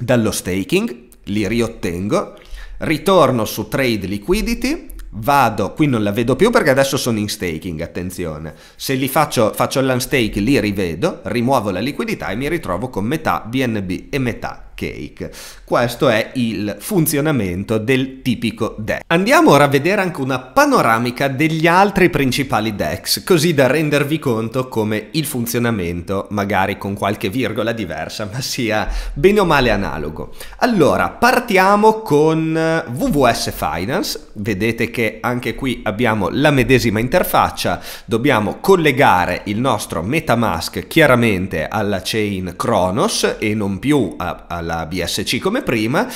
dallo staking, li riottengo, ritorno su trade liquidity vado, qui non la vedo più perché adesso sono in staking, attenzione, se li faccio, faccio l'unstake li rivedo, rimuovo la liquidità e mi ritrovo con metà BNB e metà cake. Questo è il funzionamento del tipico deck. Andiamo ora a vedere anche una panoramica degli altri principali decks, così da rendervi conto come il funzionamento, magari con qualche virgola diversa, ma sia bene o male analogo. Allora, partiamo con eh, WWS Finance. Vedete che anche qui abbiamo la medesima interfaccia, dobbiamo collegare il nostro MetaMask chiaramente alla chain Kronos e non più a, a la BSC come prima,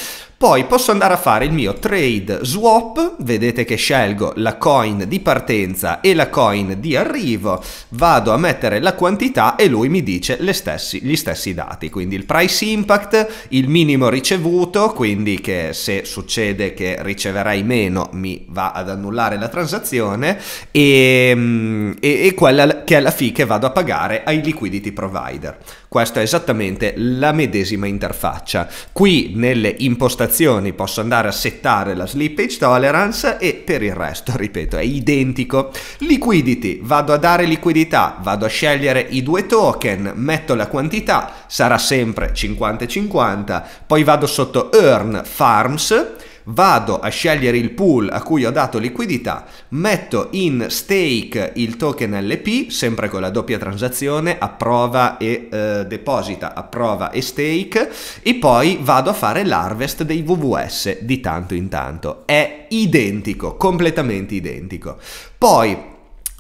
poi posso andare a fare il mio trade swap, vedete che scelgo la coin di partenza e la coin di arrivo, vado a mettere la quantità e lui mi dice stessi, gli stessi dati, quindi il price impact, il minimo ricevuto, quindi che se succede che riceverai meno mi va ad annullare la transazione e, mm, e, e quella che è la fee che vado a pagare ai liquidity provider. Questa è esattamente la medesima interfaccia. Qui nelle impostazioni configurazioni posso andare a settare la slippage tolerance e per il resto, ripeto, è identico. Liquidity, vado a dare liquidità, vado a scegliere i due token, metto la quantità, sarà sempre 50-50, poi vado sotto Earn Farms, vado a scegliere il pool a cui ho dato liquidità, metto in stake il token LP, sempre con la doppia transazione, approva e eh, deposita, approva e stake, e poi vado a fare l'harvest dei VVS di tanto in tanto. È identico, completamente identico. Poi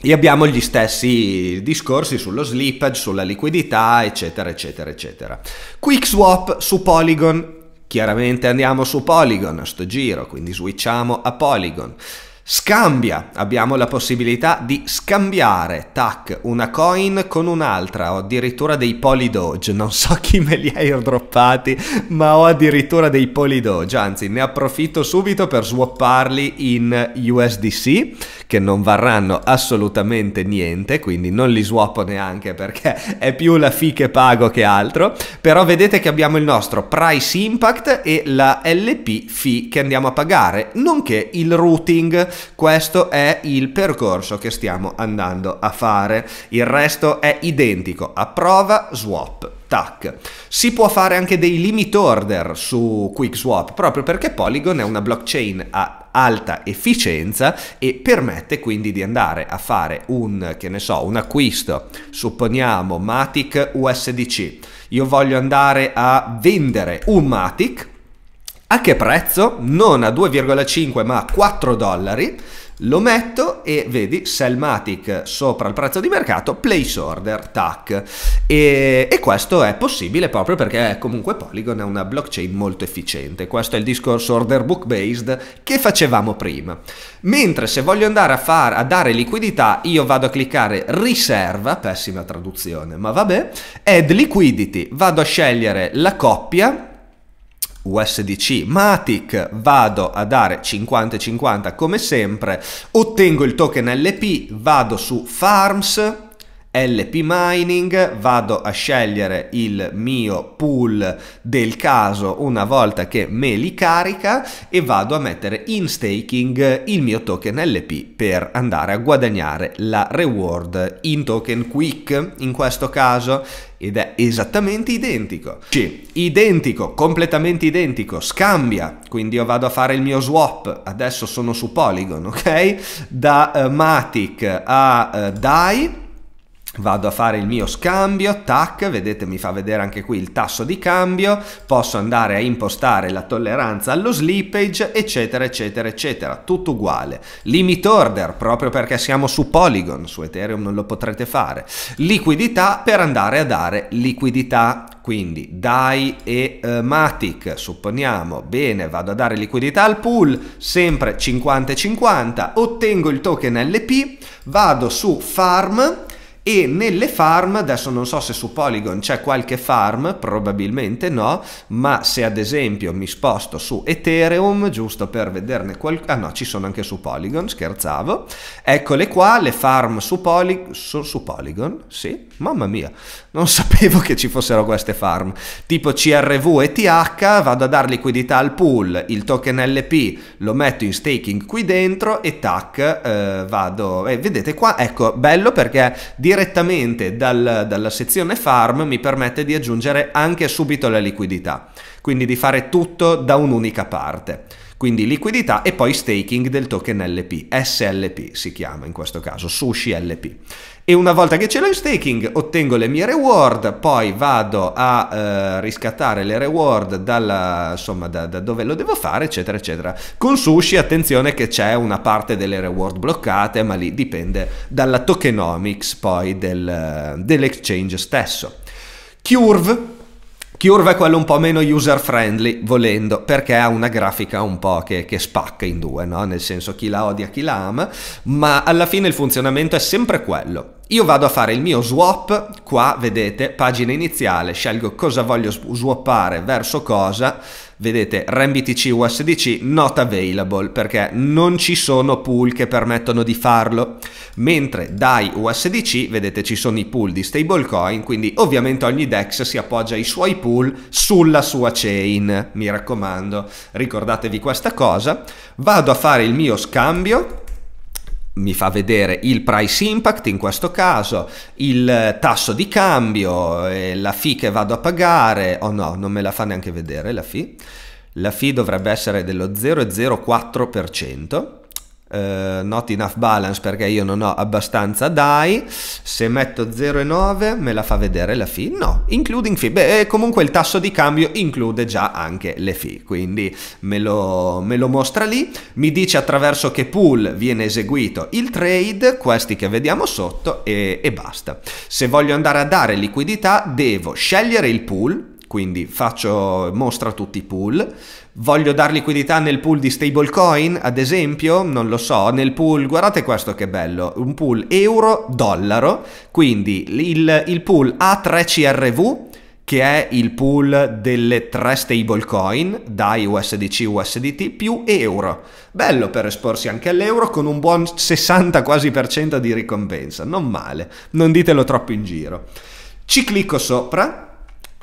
e abbiamo gli stessi discorsi sullo slippage, sulla liquidità, eccetera, eccetera, eccetera. Quick swap su Polygon Chiaramente andiamo su Polygon a sto giro, quindi switchiamo a Polygon. Scambia, abbiamo la possibilità di scambiare, tac, una coin con un'altra, ho addirittura dei polidoge, non so chi me li ha airdroppati, ma ho addirittura dei polidoge, anzi ne approfitto subito per swapparli in USDC, che non varranno assolutamente niente, quindi non li swappo neanche perché è più la fi che pago che altro, però vedete che abbiamo il nostro price impact e la LP fee che andiamo a pagare, nonché il routing questo è il percorso che stiamo andando a fare. Il resto è identico, Approva, swap. Tac. Si può fare anche dei limit order su QuickSwap proprio perché Polygon è una blockchain a alta efficienza e permette quindi di andare a fare un, che ne so, un acquisto, supponiamo Matic USDC. Io voglio andare a vendere un Matic a che prezzo? Non a 2,5 ma a 4 dollari. Lo metto e vedi Selmatic sopra il prezzo di mercato, place order, tac. E, e, questo è possibile proprio perché comunque Polygon è una blockchain molto efficiente. Questo è il discorso order book based che facevamo prima. Mentre se voglio andare a, far, a dare liquidità io vado a cliccare riserva, pessima traduzione, ma vabbè, add liquidity, vado a scegliere la coppia USDC Matic, vado a dare 50-50 e come sempre, ottengo il token LP, vado su Farms, LP Mining, vado a scegliere il mio pool del caso una volta che me li carica e vado a mettere in staking il mio token LP per andare a guadagnare la reward in token quick in questo caso ed è esattamente identico. C, identico, completamente identico, scambia, quindi io vado a fare il mio swap, adesso sono su Polygon, ok? Da uh, Matic a uh, DAI vado a fare il mio scambio, tac, vedete mi fa vedere anche qui il tasso di cambio, posso andare a impostare la tolleranza allo slippage, eccetera, eccetera, eccetera, tutto uguale. Limit order, proprio perché siamo su Polygon, su Ethereum non lo potrete fare. Liquidità per andare a dare liquidità, quindi DAI e eh, Matic, supponiamo, bene, vado a dare liquidità al pool, sempre 50-50, ottengo il token LP, vado su Farm, e nelle farm, adesso non so se su Polygon c'è qualche farm, probabilmente no, ma se ad esempio mi sposto su Ethereum, giusto per vederne qualcosa, ah no, ci sono anche su Polygon, scherzavo, eccole qua, le farm su, Poly... su, su Polygon, sì, mamma mia, non sapevo che ci fossero queste farm. Tipo CRV e TH, vado a dar liquidità al pool, il token LP lo metto in staking qui dentro e tac, eh, vado. E vedete qua, ecco, bello perché direttamente dal, dalla sezione farm mi permette di aggiungere anche subito la liquidità. Quindi di fare tutto da un'unica parte quindi liquidità e poi staking del token LP, SLP si chiama in questo caso, Sushi LP e una volta che ce l'ho in staking ottengo le mie reward, poi vado a eh, riscattare le reward dalla, insomma, da, da, dove lo devo fare, eccetera, eccetera. Con Sushi attenzione che c'è una parte delle reward bloccate, ma lì dipende dalla tokenomics poi del, eh, dell'exchange stesso. Curve Curve è quello un po' meno user friendly, volendo, perché ha una grafica un po' che, che spacca in due, no? nel senso chi la odia, chi la ama, ma alla fine il funzionamento è sempre quello. Io vado a fare il mio swap, qua vedete pagina iniziale, scelgo cosa voglio swappare verso cosa, vedete RMBTC USDC not available perché non ci sono pool che permettono di farlo, mentre DAI USDC vedete ci sono i pool di stablecoin, quindi ovviamente ogni DEX si appoggia ai suoi pool sulla sua chain, mi raccomando, ricordatevi questa cosa, vado a fare il mio scambio mi fa vedere il price impact in questo caso, il tasso di cambio, la fee che vado a pagare, o oh no, non me la fa neanche vedere la fee, la fee dovrebbe essere dello 0,04%, Uh, not enough balance perché io non ho abbastanza DAI. Se metto 0,9 me la fa vedere la FI? No, including FI. Beh, eh, comunque il tasso di cambio include già anche le FI, quindi me lo, me lo mostra lì. Mi dice attraverso che pool viene eseguito il trade, questi che vediamo sotto, e, e basta. Se voglio andare a dare liquidità, devo scegliere il pool quindi faccio mostra tutti i pool. Voglio dar liquidità nel pool di stablecoin, ad esempio, non lo so, nel pool, guardate questo che bello, un pool euro-dollaro, quindi il, il pool A3CRV che è il pool delle tre stablecoin, DAI, USDC, USDT più euro. Bello per esporsi anche all'euro con un buon 60 quasi per cento di ricompensa, non male, non ditelo troppo in giro. Ci clicco sopra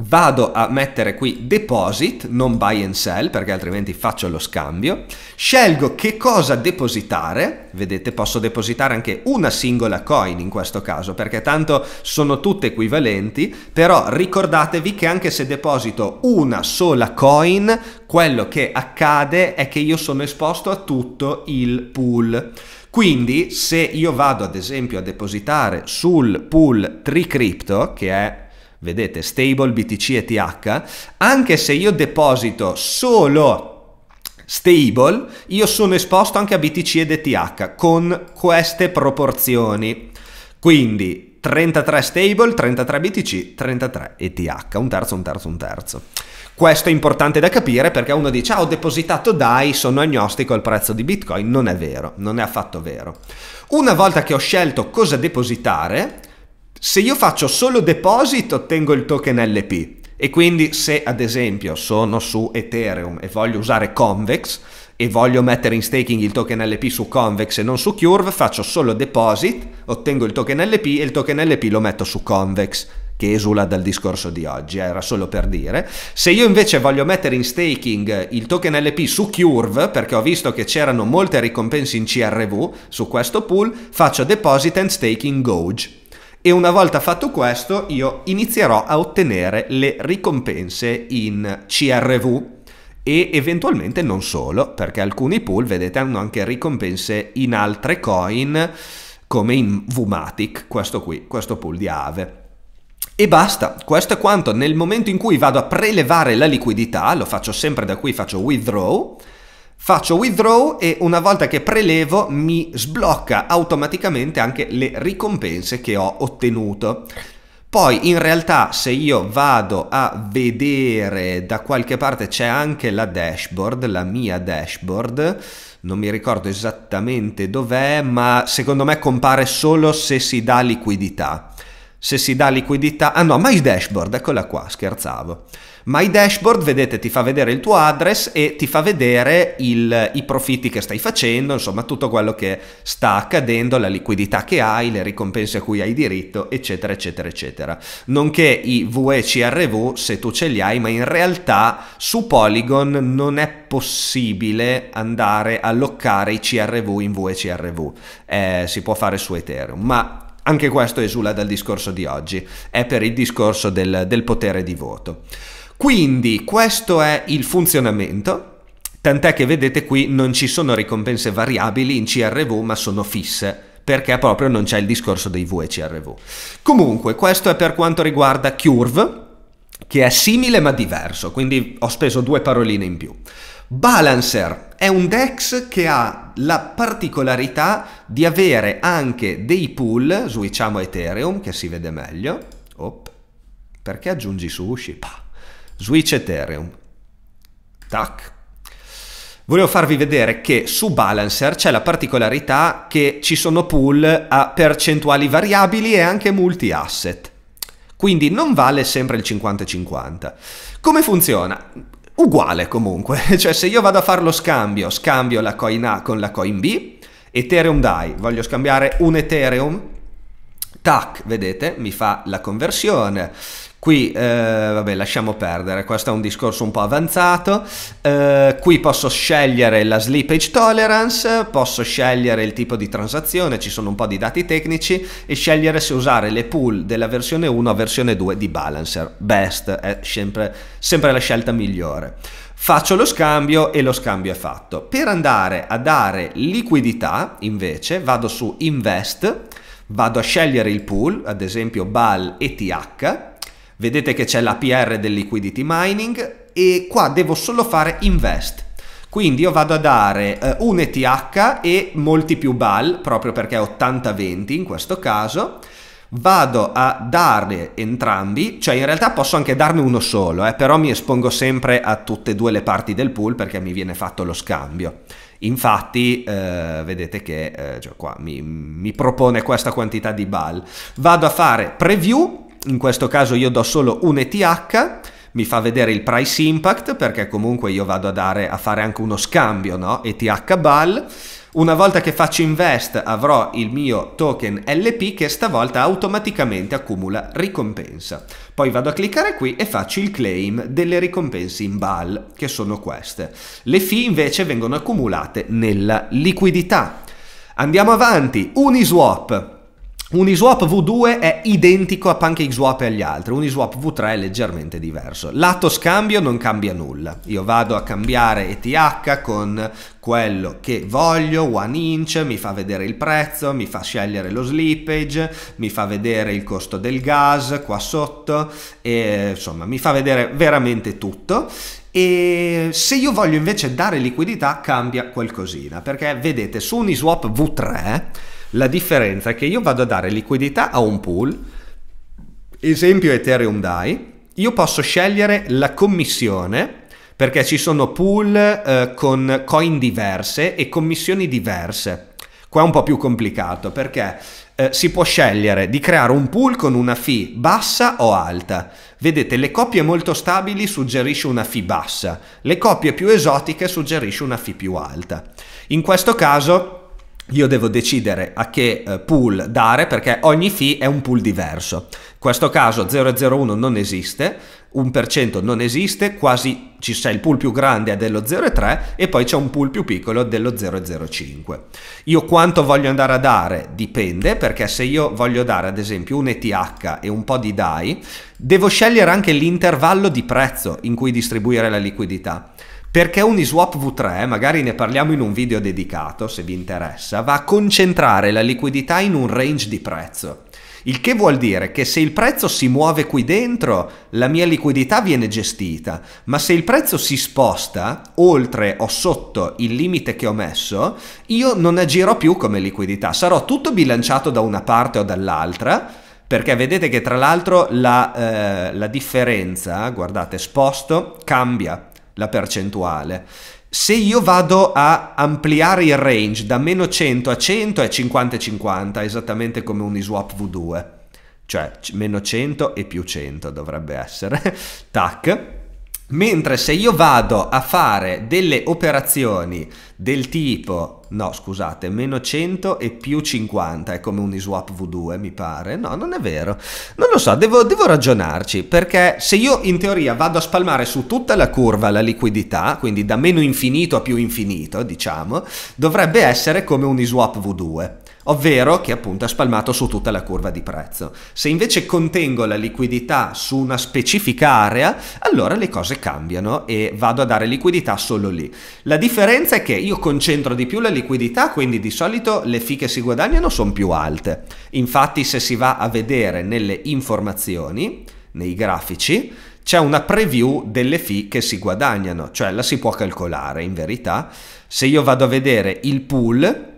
vado a mettere qui deposit, non buy and sell perché altrimenti faccio lo scambio, scelgo che cosa depositare, vedete posso depositare anche una singola coin in questo caso perché tanto sono tutte equivalenti, però ricordatevi che anche se deposito una sola coin, quello che accade è che io sono esposto a tutto il pool. Quindi se io vado ad esempio a depositare sul pool Tricrypto, che è vedete, stable, BTC e TH, anche se io deposito solo stable, io sono esposto anche a BTC ed ETH con queste proporzioni. Quindi 33 stable, 33 BTC, 33 ETH, un terzo, un terzo, un terzo. Questo è importante da capire perché uno dice ah, ho depositato DAI, sono agnostico al prezzo di Bitcoin. Non è vero, non è affatto vero. Una volta che ho scelto cosa depositare, se io faccio solo deposito ottengo il token LP e quindi se ad esempio sono su Ethereum e voglio usare Convex e voglio mettere in staking il token LP su Convex e non su Curve, faccio solo deposit, ottengo il token LP e il token LP lo metto su Convex che esula dal discorso di oggi, era solo per dire. Se io invece voglio mettere in staking il token LP su Curve, perché ho visto che c'erano molte ricompense in CRV su questo pool, faccio deposit and staking Gauge e una volta fatto questo io inizierò a ottenere le ricompense in CRV e eventualmente non solo, perché alcuni pool, vedete, hanno anche ricompense in altre coin come in Vumatic, questo qui, questo pool di Ave. E basta, questo è quanto. Nel momento in cui vado a prelevare la liquidità, lo faccio sempre da qui, faccio withdraw, Faccio withdraw e una volta che prelevo mi sblocca automaticamente anche le ricompense che ho ottenuto. Poi in realtà se io vado a vedere da qualche parte c'è anche la dashboard, la mia dashboard, non mi ricordo esattamente dov'è, ma secondo me compare solo se si dà liquidità se si dà liquidità, ah no, My Dashboard, eccola qua, scherzavo. My Dashboard, vedete, ti fa vedere il tuo address e ti fa vedere il, i profitti che stai facendo, insomma tutto quello che sta accadendo, la liquidità che hai, le ricompense a cui hai diritto, eccetera, eccetera, eccetera. Nonché i VECRV se tu ce li hai, ma in realtà su Polygon non è possibile andare a loccare i CRV in VECRV, eh, si può fare su Ethereum, ma anche questo esula dal discorso di oggi, è per il discorso del, del potere di voto. Quindi questo è il funzionamento tant'è che vedete qui non ci sono ricompense variabili in CRV ma sono fisse perché proprio non c'è il discorso dei VCRV. Comunque, questo è per quanto riguarda Curve, che è simile ma diverso, quindi ho speso due paroline in più. Balancer è un DEX che ha la particolarità di avere anche dei pool, switchiamo Ethereum che si vede meglio, Op. perché aggiungi sushi? Bah. Switch Ethereum, tac, Volevo farvi vedere che su Balancer c'è la particolarità che ci sono pool a percentuali variabili e anche multi-asset. Quindi non vale sempre il 50-50. Come funziona? uguale comunque, cioè se io vado a fare lo scambio, scambio la coin A con la coin B, Ethereum DAI, voglio scambiare un Ethereum, tac, vedete, mi fa la conversione, Qui, eh, vabbè, lasciamo perdere, questo è un discorso un po' avanzato. Eh, qui posso scegliere la slippage tolerance, posso scegliere il tipo di transazione, ci sono un po' di dati tecnici e scegliere se usare le pool della versione 1 a versione 2 di balancer. Best è sempre, sempre la scelta migliore faccio lo scambio e lo scambio è fatto. Per andare a dare liquidità invece vado su invest, vado a scegliere il pool, ad esempio BAL ETH Vedete che c'è l'APR del liquidity mining e qua devo solo fare invest. Quindi io vado a dare eh, un ETH e molti più BAL, proprio perché è 80-20 in questo caso. Vado a darne entrambi, cioè in realtà posso anche darne uno solo, eh, però mi espongo sempre a tutte e due le parti del pool perché mi viene fatto lo scambio. Infatti, eh, vedete che eh, cioè qua mi, mi propone questa quantità di BAL. Vado a fare preview in questo caso io do solo un ETH, mi fa vedere il price impact perché comunque io vado a, dare, a fare anche uno scambio no? ETH BAL. Una volta che faccio invest avrò il mio token LP che stavolta automaticamente accumula ricompensa. Poi vado a cliccare qui e faccio il claim delle ricompense in BAL, che sono queste. Le fee invece vengono accumulate nella liquidità. Andiamo avanti, Uniswap. Uniswap V2 è identico a PancakeSwap e agli altri, Uniswap V3 è leggermente diverso. Lato scambio non cambia nulla, io vado a cambiare ETH con quello che voglio, one inch, mi fa vedere il prezzo, mi fa scegliere lo slippage, mi fa vedere il costo del gas qua sotto, e, insomma mi fa vedere veramente tutto e se io voglio invece dare liquidità cambia qualcosina perché vedete su Uniswap V3 la differenza è che io vado a dare liquidità a un pool, esempio Ethereum DAI, io posso scegliere la commissione perché ci sono pool eh, con coin diverse e commissioni diverse. Qua è un po' più complicato perché eh, si può scegliere di creare un pool con una fee bassa o alta. Vedete, le coppie molto stabili suggerisce una fee bassa, le coppie più esotiche suggerisce una fee più alta. In questo caso io devo decidere a che eh, pool dare perché ogni fee è un pool diverso. In questo caso 001 non esiste, 1% non esiste, quasi ci c'è il pool più grande dello 0,3 e poi c'è un pool più piccolo dello 0,05. Io quanto voglio andare a dare dipende perché se io voglio dare ad esempio un ETH e un po' di DAI, devo scegliere anche l'intervallo di prezzo in cui distribuire la liquidità perché Uniswap V3, magari ne parliamo in un video dedicato se vi interessa, va a concentrare la liquidità in un range di prezzo. Il che vuol dire che se il prezzo si muove qui dentro, la mia liquidità viene gestita, ma se il prezzo si sposta oltre o sotto il limite che ho messo, io non agirò più come liquidità, sarò tutto bilanciato da una parte o dall'altra, perché vedete che tra l'altro la, eh, la differenza, guardate, sposto, cambia la percentuale. Se io vado a ampliare il range da meno 100 a 100 è 50-50, esattamente come un iswap V2, cioè meno 100 e più 100 dovrebbe essere, tac. Mentre se io vado a fare delle operazioni del tipo, no scusate, meno 100 e più 50 è come un iswap V2 mi pare, no non è vero, non lo so, devo, devo ragionarci perché se io in teoria vado a spalmare su tutta la curva la liquidità, quindi da meno infinito a più infinito diciamo, dovrebbe essere come un iswap V2, ovvero che appunto è spalmato su tutta la curva di prezzo. Se invece contengo la liquidità su una specifica area, allora le cose cambiano e vado a dare liquidità solo lì. La differenza è che io concentro di più la liquidità, quindi di solito le fee che si guadagnano sono più alte. Infatti se si va a vedere nelle informazioni, nei grafici, c'è una preview delle fee che si guadagnano, cioè la si può calcolare in verità. Se io vado a vedere il pool,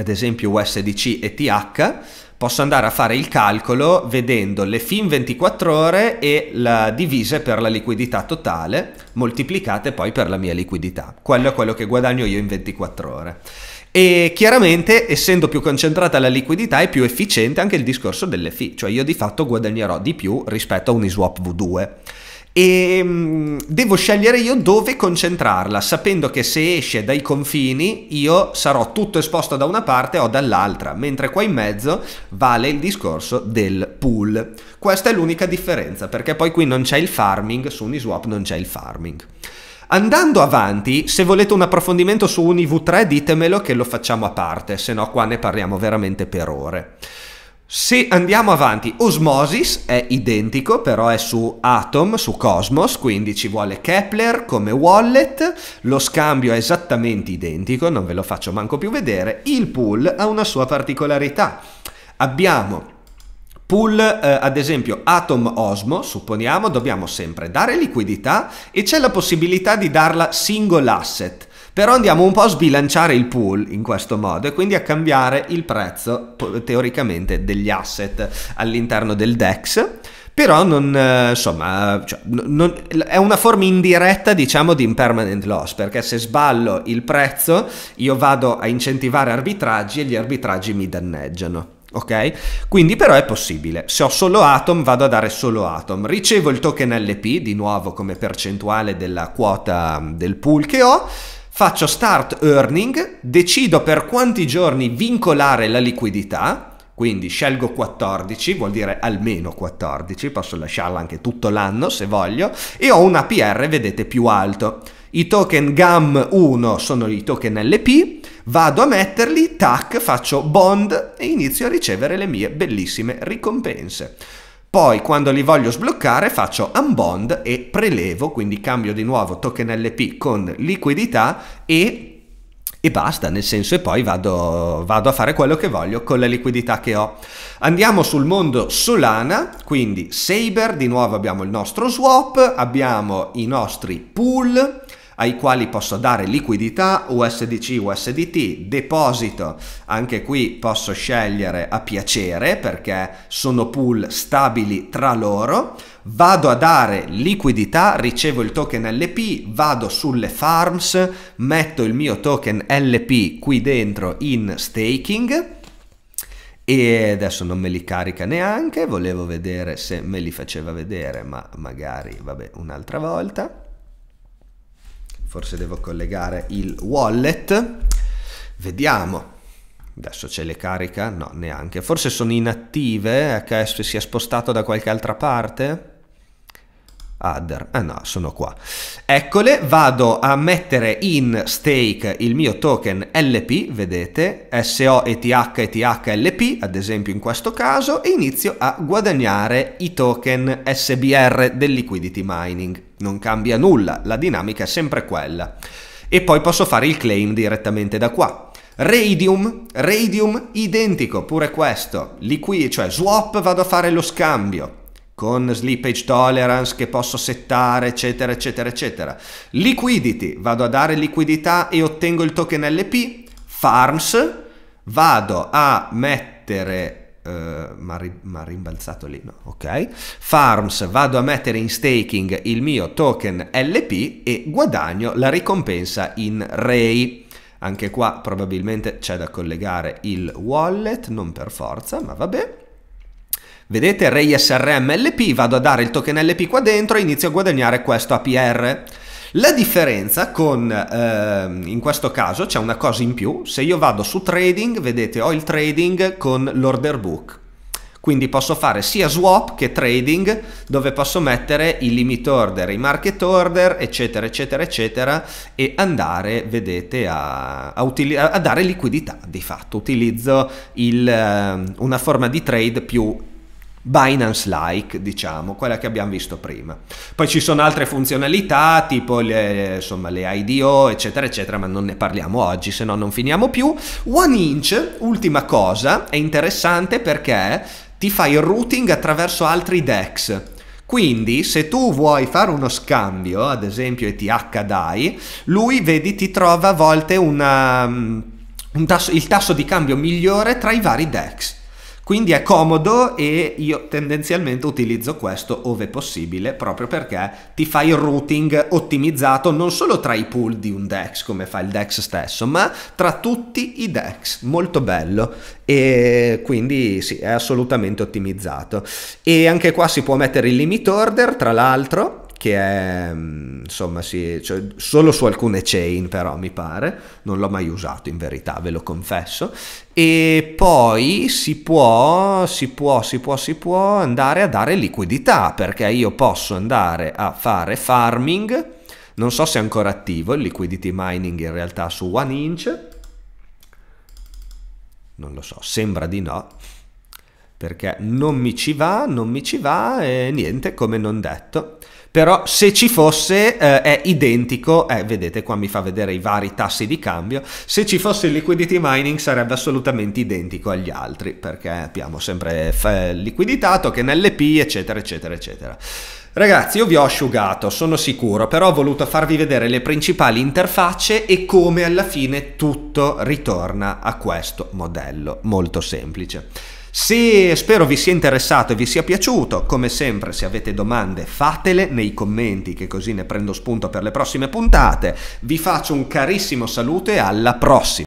ad esempio USDC e TH, posso andare a fare il calcolo vedendo le fin 24 ore e la divise per la liquidità totale, moltiplicate poi per la mia liquidità. Quello è quello che guadagno io in 24 ore. E chiaramente, essendo più concentrata la liquidità, è più efficiente anche il discorso delle fee, cioè io di fatto guadagnerò di più rispetto a un ISWAP V2 e mh, mm, devo scegliere io dove concentrarla, sapendo che se esce dai confini io sarò tutto esposto da una parte o dall'altra, mentre qua in mezzo vale il discorso del pool. Questa è l'unica differenza, perché poi qui non c'è il farming, su Uniswap non c'è il farming. Andando avanti, se volete un approfondimento su Univ3 ditemelo che lo facciamo a parte, se no qua ne parliamo veramente per ore. Se andiamo avanti, Osmosis è identico, però è su Atom, su Cosmos, quindi ci vuole Kepler come wallet, lo scambio è esattamente identico, non ve lo faccio manco più vedere, il pool ha una sua particolarità. Abbiamo pool, eh, ad esempio Atom Osmo, supponiamo, dobbiamo sempre dare liquidità e c'è la possibilità di darla single asset. Però andiamo un po' a sbilanciare il pool in questo modo e quindi a cambiare il prezzo teoricamente degli asset all'interno del DEX però non, eh, insomma, cioè, non, è una forma indiretta diciamo di impermanent loss perché se sballo il prezzo io vado a incentivare arbitraggi e gli arbitraggi mi danneggiano ok? Quindi però è possibile. Se ho solo Atom vado a dare solo Atom. Ricevo il token LP di nuovo come percentuale della quota mm, del pool che ho faccio start earning, decido per quanti giorni vincolare la liquidità, quindi scelgo 14, vuol dire almeno 14, posso lasciarla anche tutto l'anno se voglio, e ho un APR, vedete, più alto. I token GAM1 sono i token LP, vado a metterli, tac, faccio bond e inizio a ricevere le mie bellissime ricompense. Poi quando li voglio sbloccare faccio unbond e prelevo, quindi cambio di nuovo token LP con liquidità e e basta, nel senso e poi vado, vado, a fare quello che voglio con la liquidità che ho. Andiamo sul mondo Solana, quindi Saber, di nuovo abbiamo il nostro swap, abbiamo i nostri pool, ai quali posso dare liquidità USDC, USDT, deposito, anche qui posso scegliere a piacere perché sono pool stabili tra loro, vado a dare liquidità, ricevo il token LP, vado sulle farms, metto il mio token LP qui dentro in staking e adesso non me li carica neanche, volevo vedere se me li faceva vedere, ma magari vabbè un'altra volta forse devo collegare il wallet vediamo adesso ce le carica no neanche forse sono inattive HS si è spostato da qualche altra parte Adder. Ah no, sono qua. Eccole, vado a mettere in stake il mio token LP, vedete, SO ETH ETH LP, ad esempio in questo caso, e inizio a guadagnare i token SBR del liquidity mining non cambia nulla, la dinamica è sempre quella. E poi posso fare il claim direttamente da qua. Radium, Radium identico, pure questo, liquid, cioè swap vado a fare lo scambio con slippage tolerance che posso settare eccetera eccetera eccetera. Liquidity, vado a dare liquidità e ottengo il token LP, farms, vado a mettere eh, mi ha rimbalzato lì, no? ok? Farms, vado a mettere in staking il mio token LP e guadagno la ricompensa in Ray. Anche qua probabilmente c'è da collegare il wallet, non per forza, ma vabbè. Vedete, Ray SRM LP, vado a dare il token LP qua dentro e inizio a guadagnare questo APR. La differenza con, eh, in questo caso c'è una cosa in più, se io vado su trading, vedete ho il trading con l'order book, quindi posso fare sia swap che trading dove posso mettere i limit order, i market order eccetera eccetera eccetera e andare vedete a, a, utili- a dare liquidità di fatto utilizzo il, ehm, una forma di trade più Binance-like, diciamo, quella che abbiamo visto prima. Poi ci sono altre funzionalità, tipo le, insomma, le IDO, eccetera, eccetera, ma non ne parliamo oggi, se no non finiamo più. One Inch, ultima cosa, è interessante perché ti fa il routing attraverso altri DEX. Quindi se tu vuoi fare uno scambio, ad esempio ETH DAI, lui vedi ti trova a volte una, mm, un tasso, il tasso di cambio migliore tra i vari DEX quindi è comodo e io tendenzialmente utilizzo questo ove possibile proprio perché ti fa il routing ottimizzato non solo tra i pool di un DEX come fa il DEX stesso, ma tra tutti i DEX. Molto bello e quindi sì, è assolutamente ottimizzato. E anche qua si può mettere il limit order, tra l'altro, che è mm, insomma sì, cioè, solo su alcune chain però mi pare, non l'ho mai usato in verità, ve lo confesso, e poi si può, si può, si può, si può andare a dare liquidità perché io posso andare a fare farming, non so se è ancora attivo il liquidity mining in realtà su One Inch, non lo so, sembra di no perché non mi ci va, non mi ci va e niente come non detto però se ci fosse eh, è identico, eh, vedete qua mi fa vedere i vari tassi di cambio, se ci fosse il liquidity mining sarebbe assolutamente identico agli altri perché abbiamo sempre eh, liquidità, token LP eccetera eccetera eccetera. Ragazzi, io vi ho asciugato, sono sicuro, però ho voluto farvi vedere le principali interfacce e come alla fine tutto ritorna a questo modello molto semplice. Se spero vi sia interessato e vi sia piaciuto, come sempre se avete domande fatele nei commenti che così ne prendo spunto per le prossime puntate. Vi faccio un carissimo saluto e alla prossima!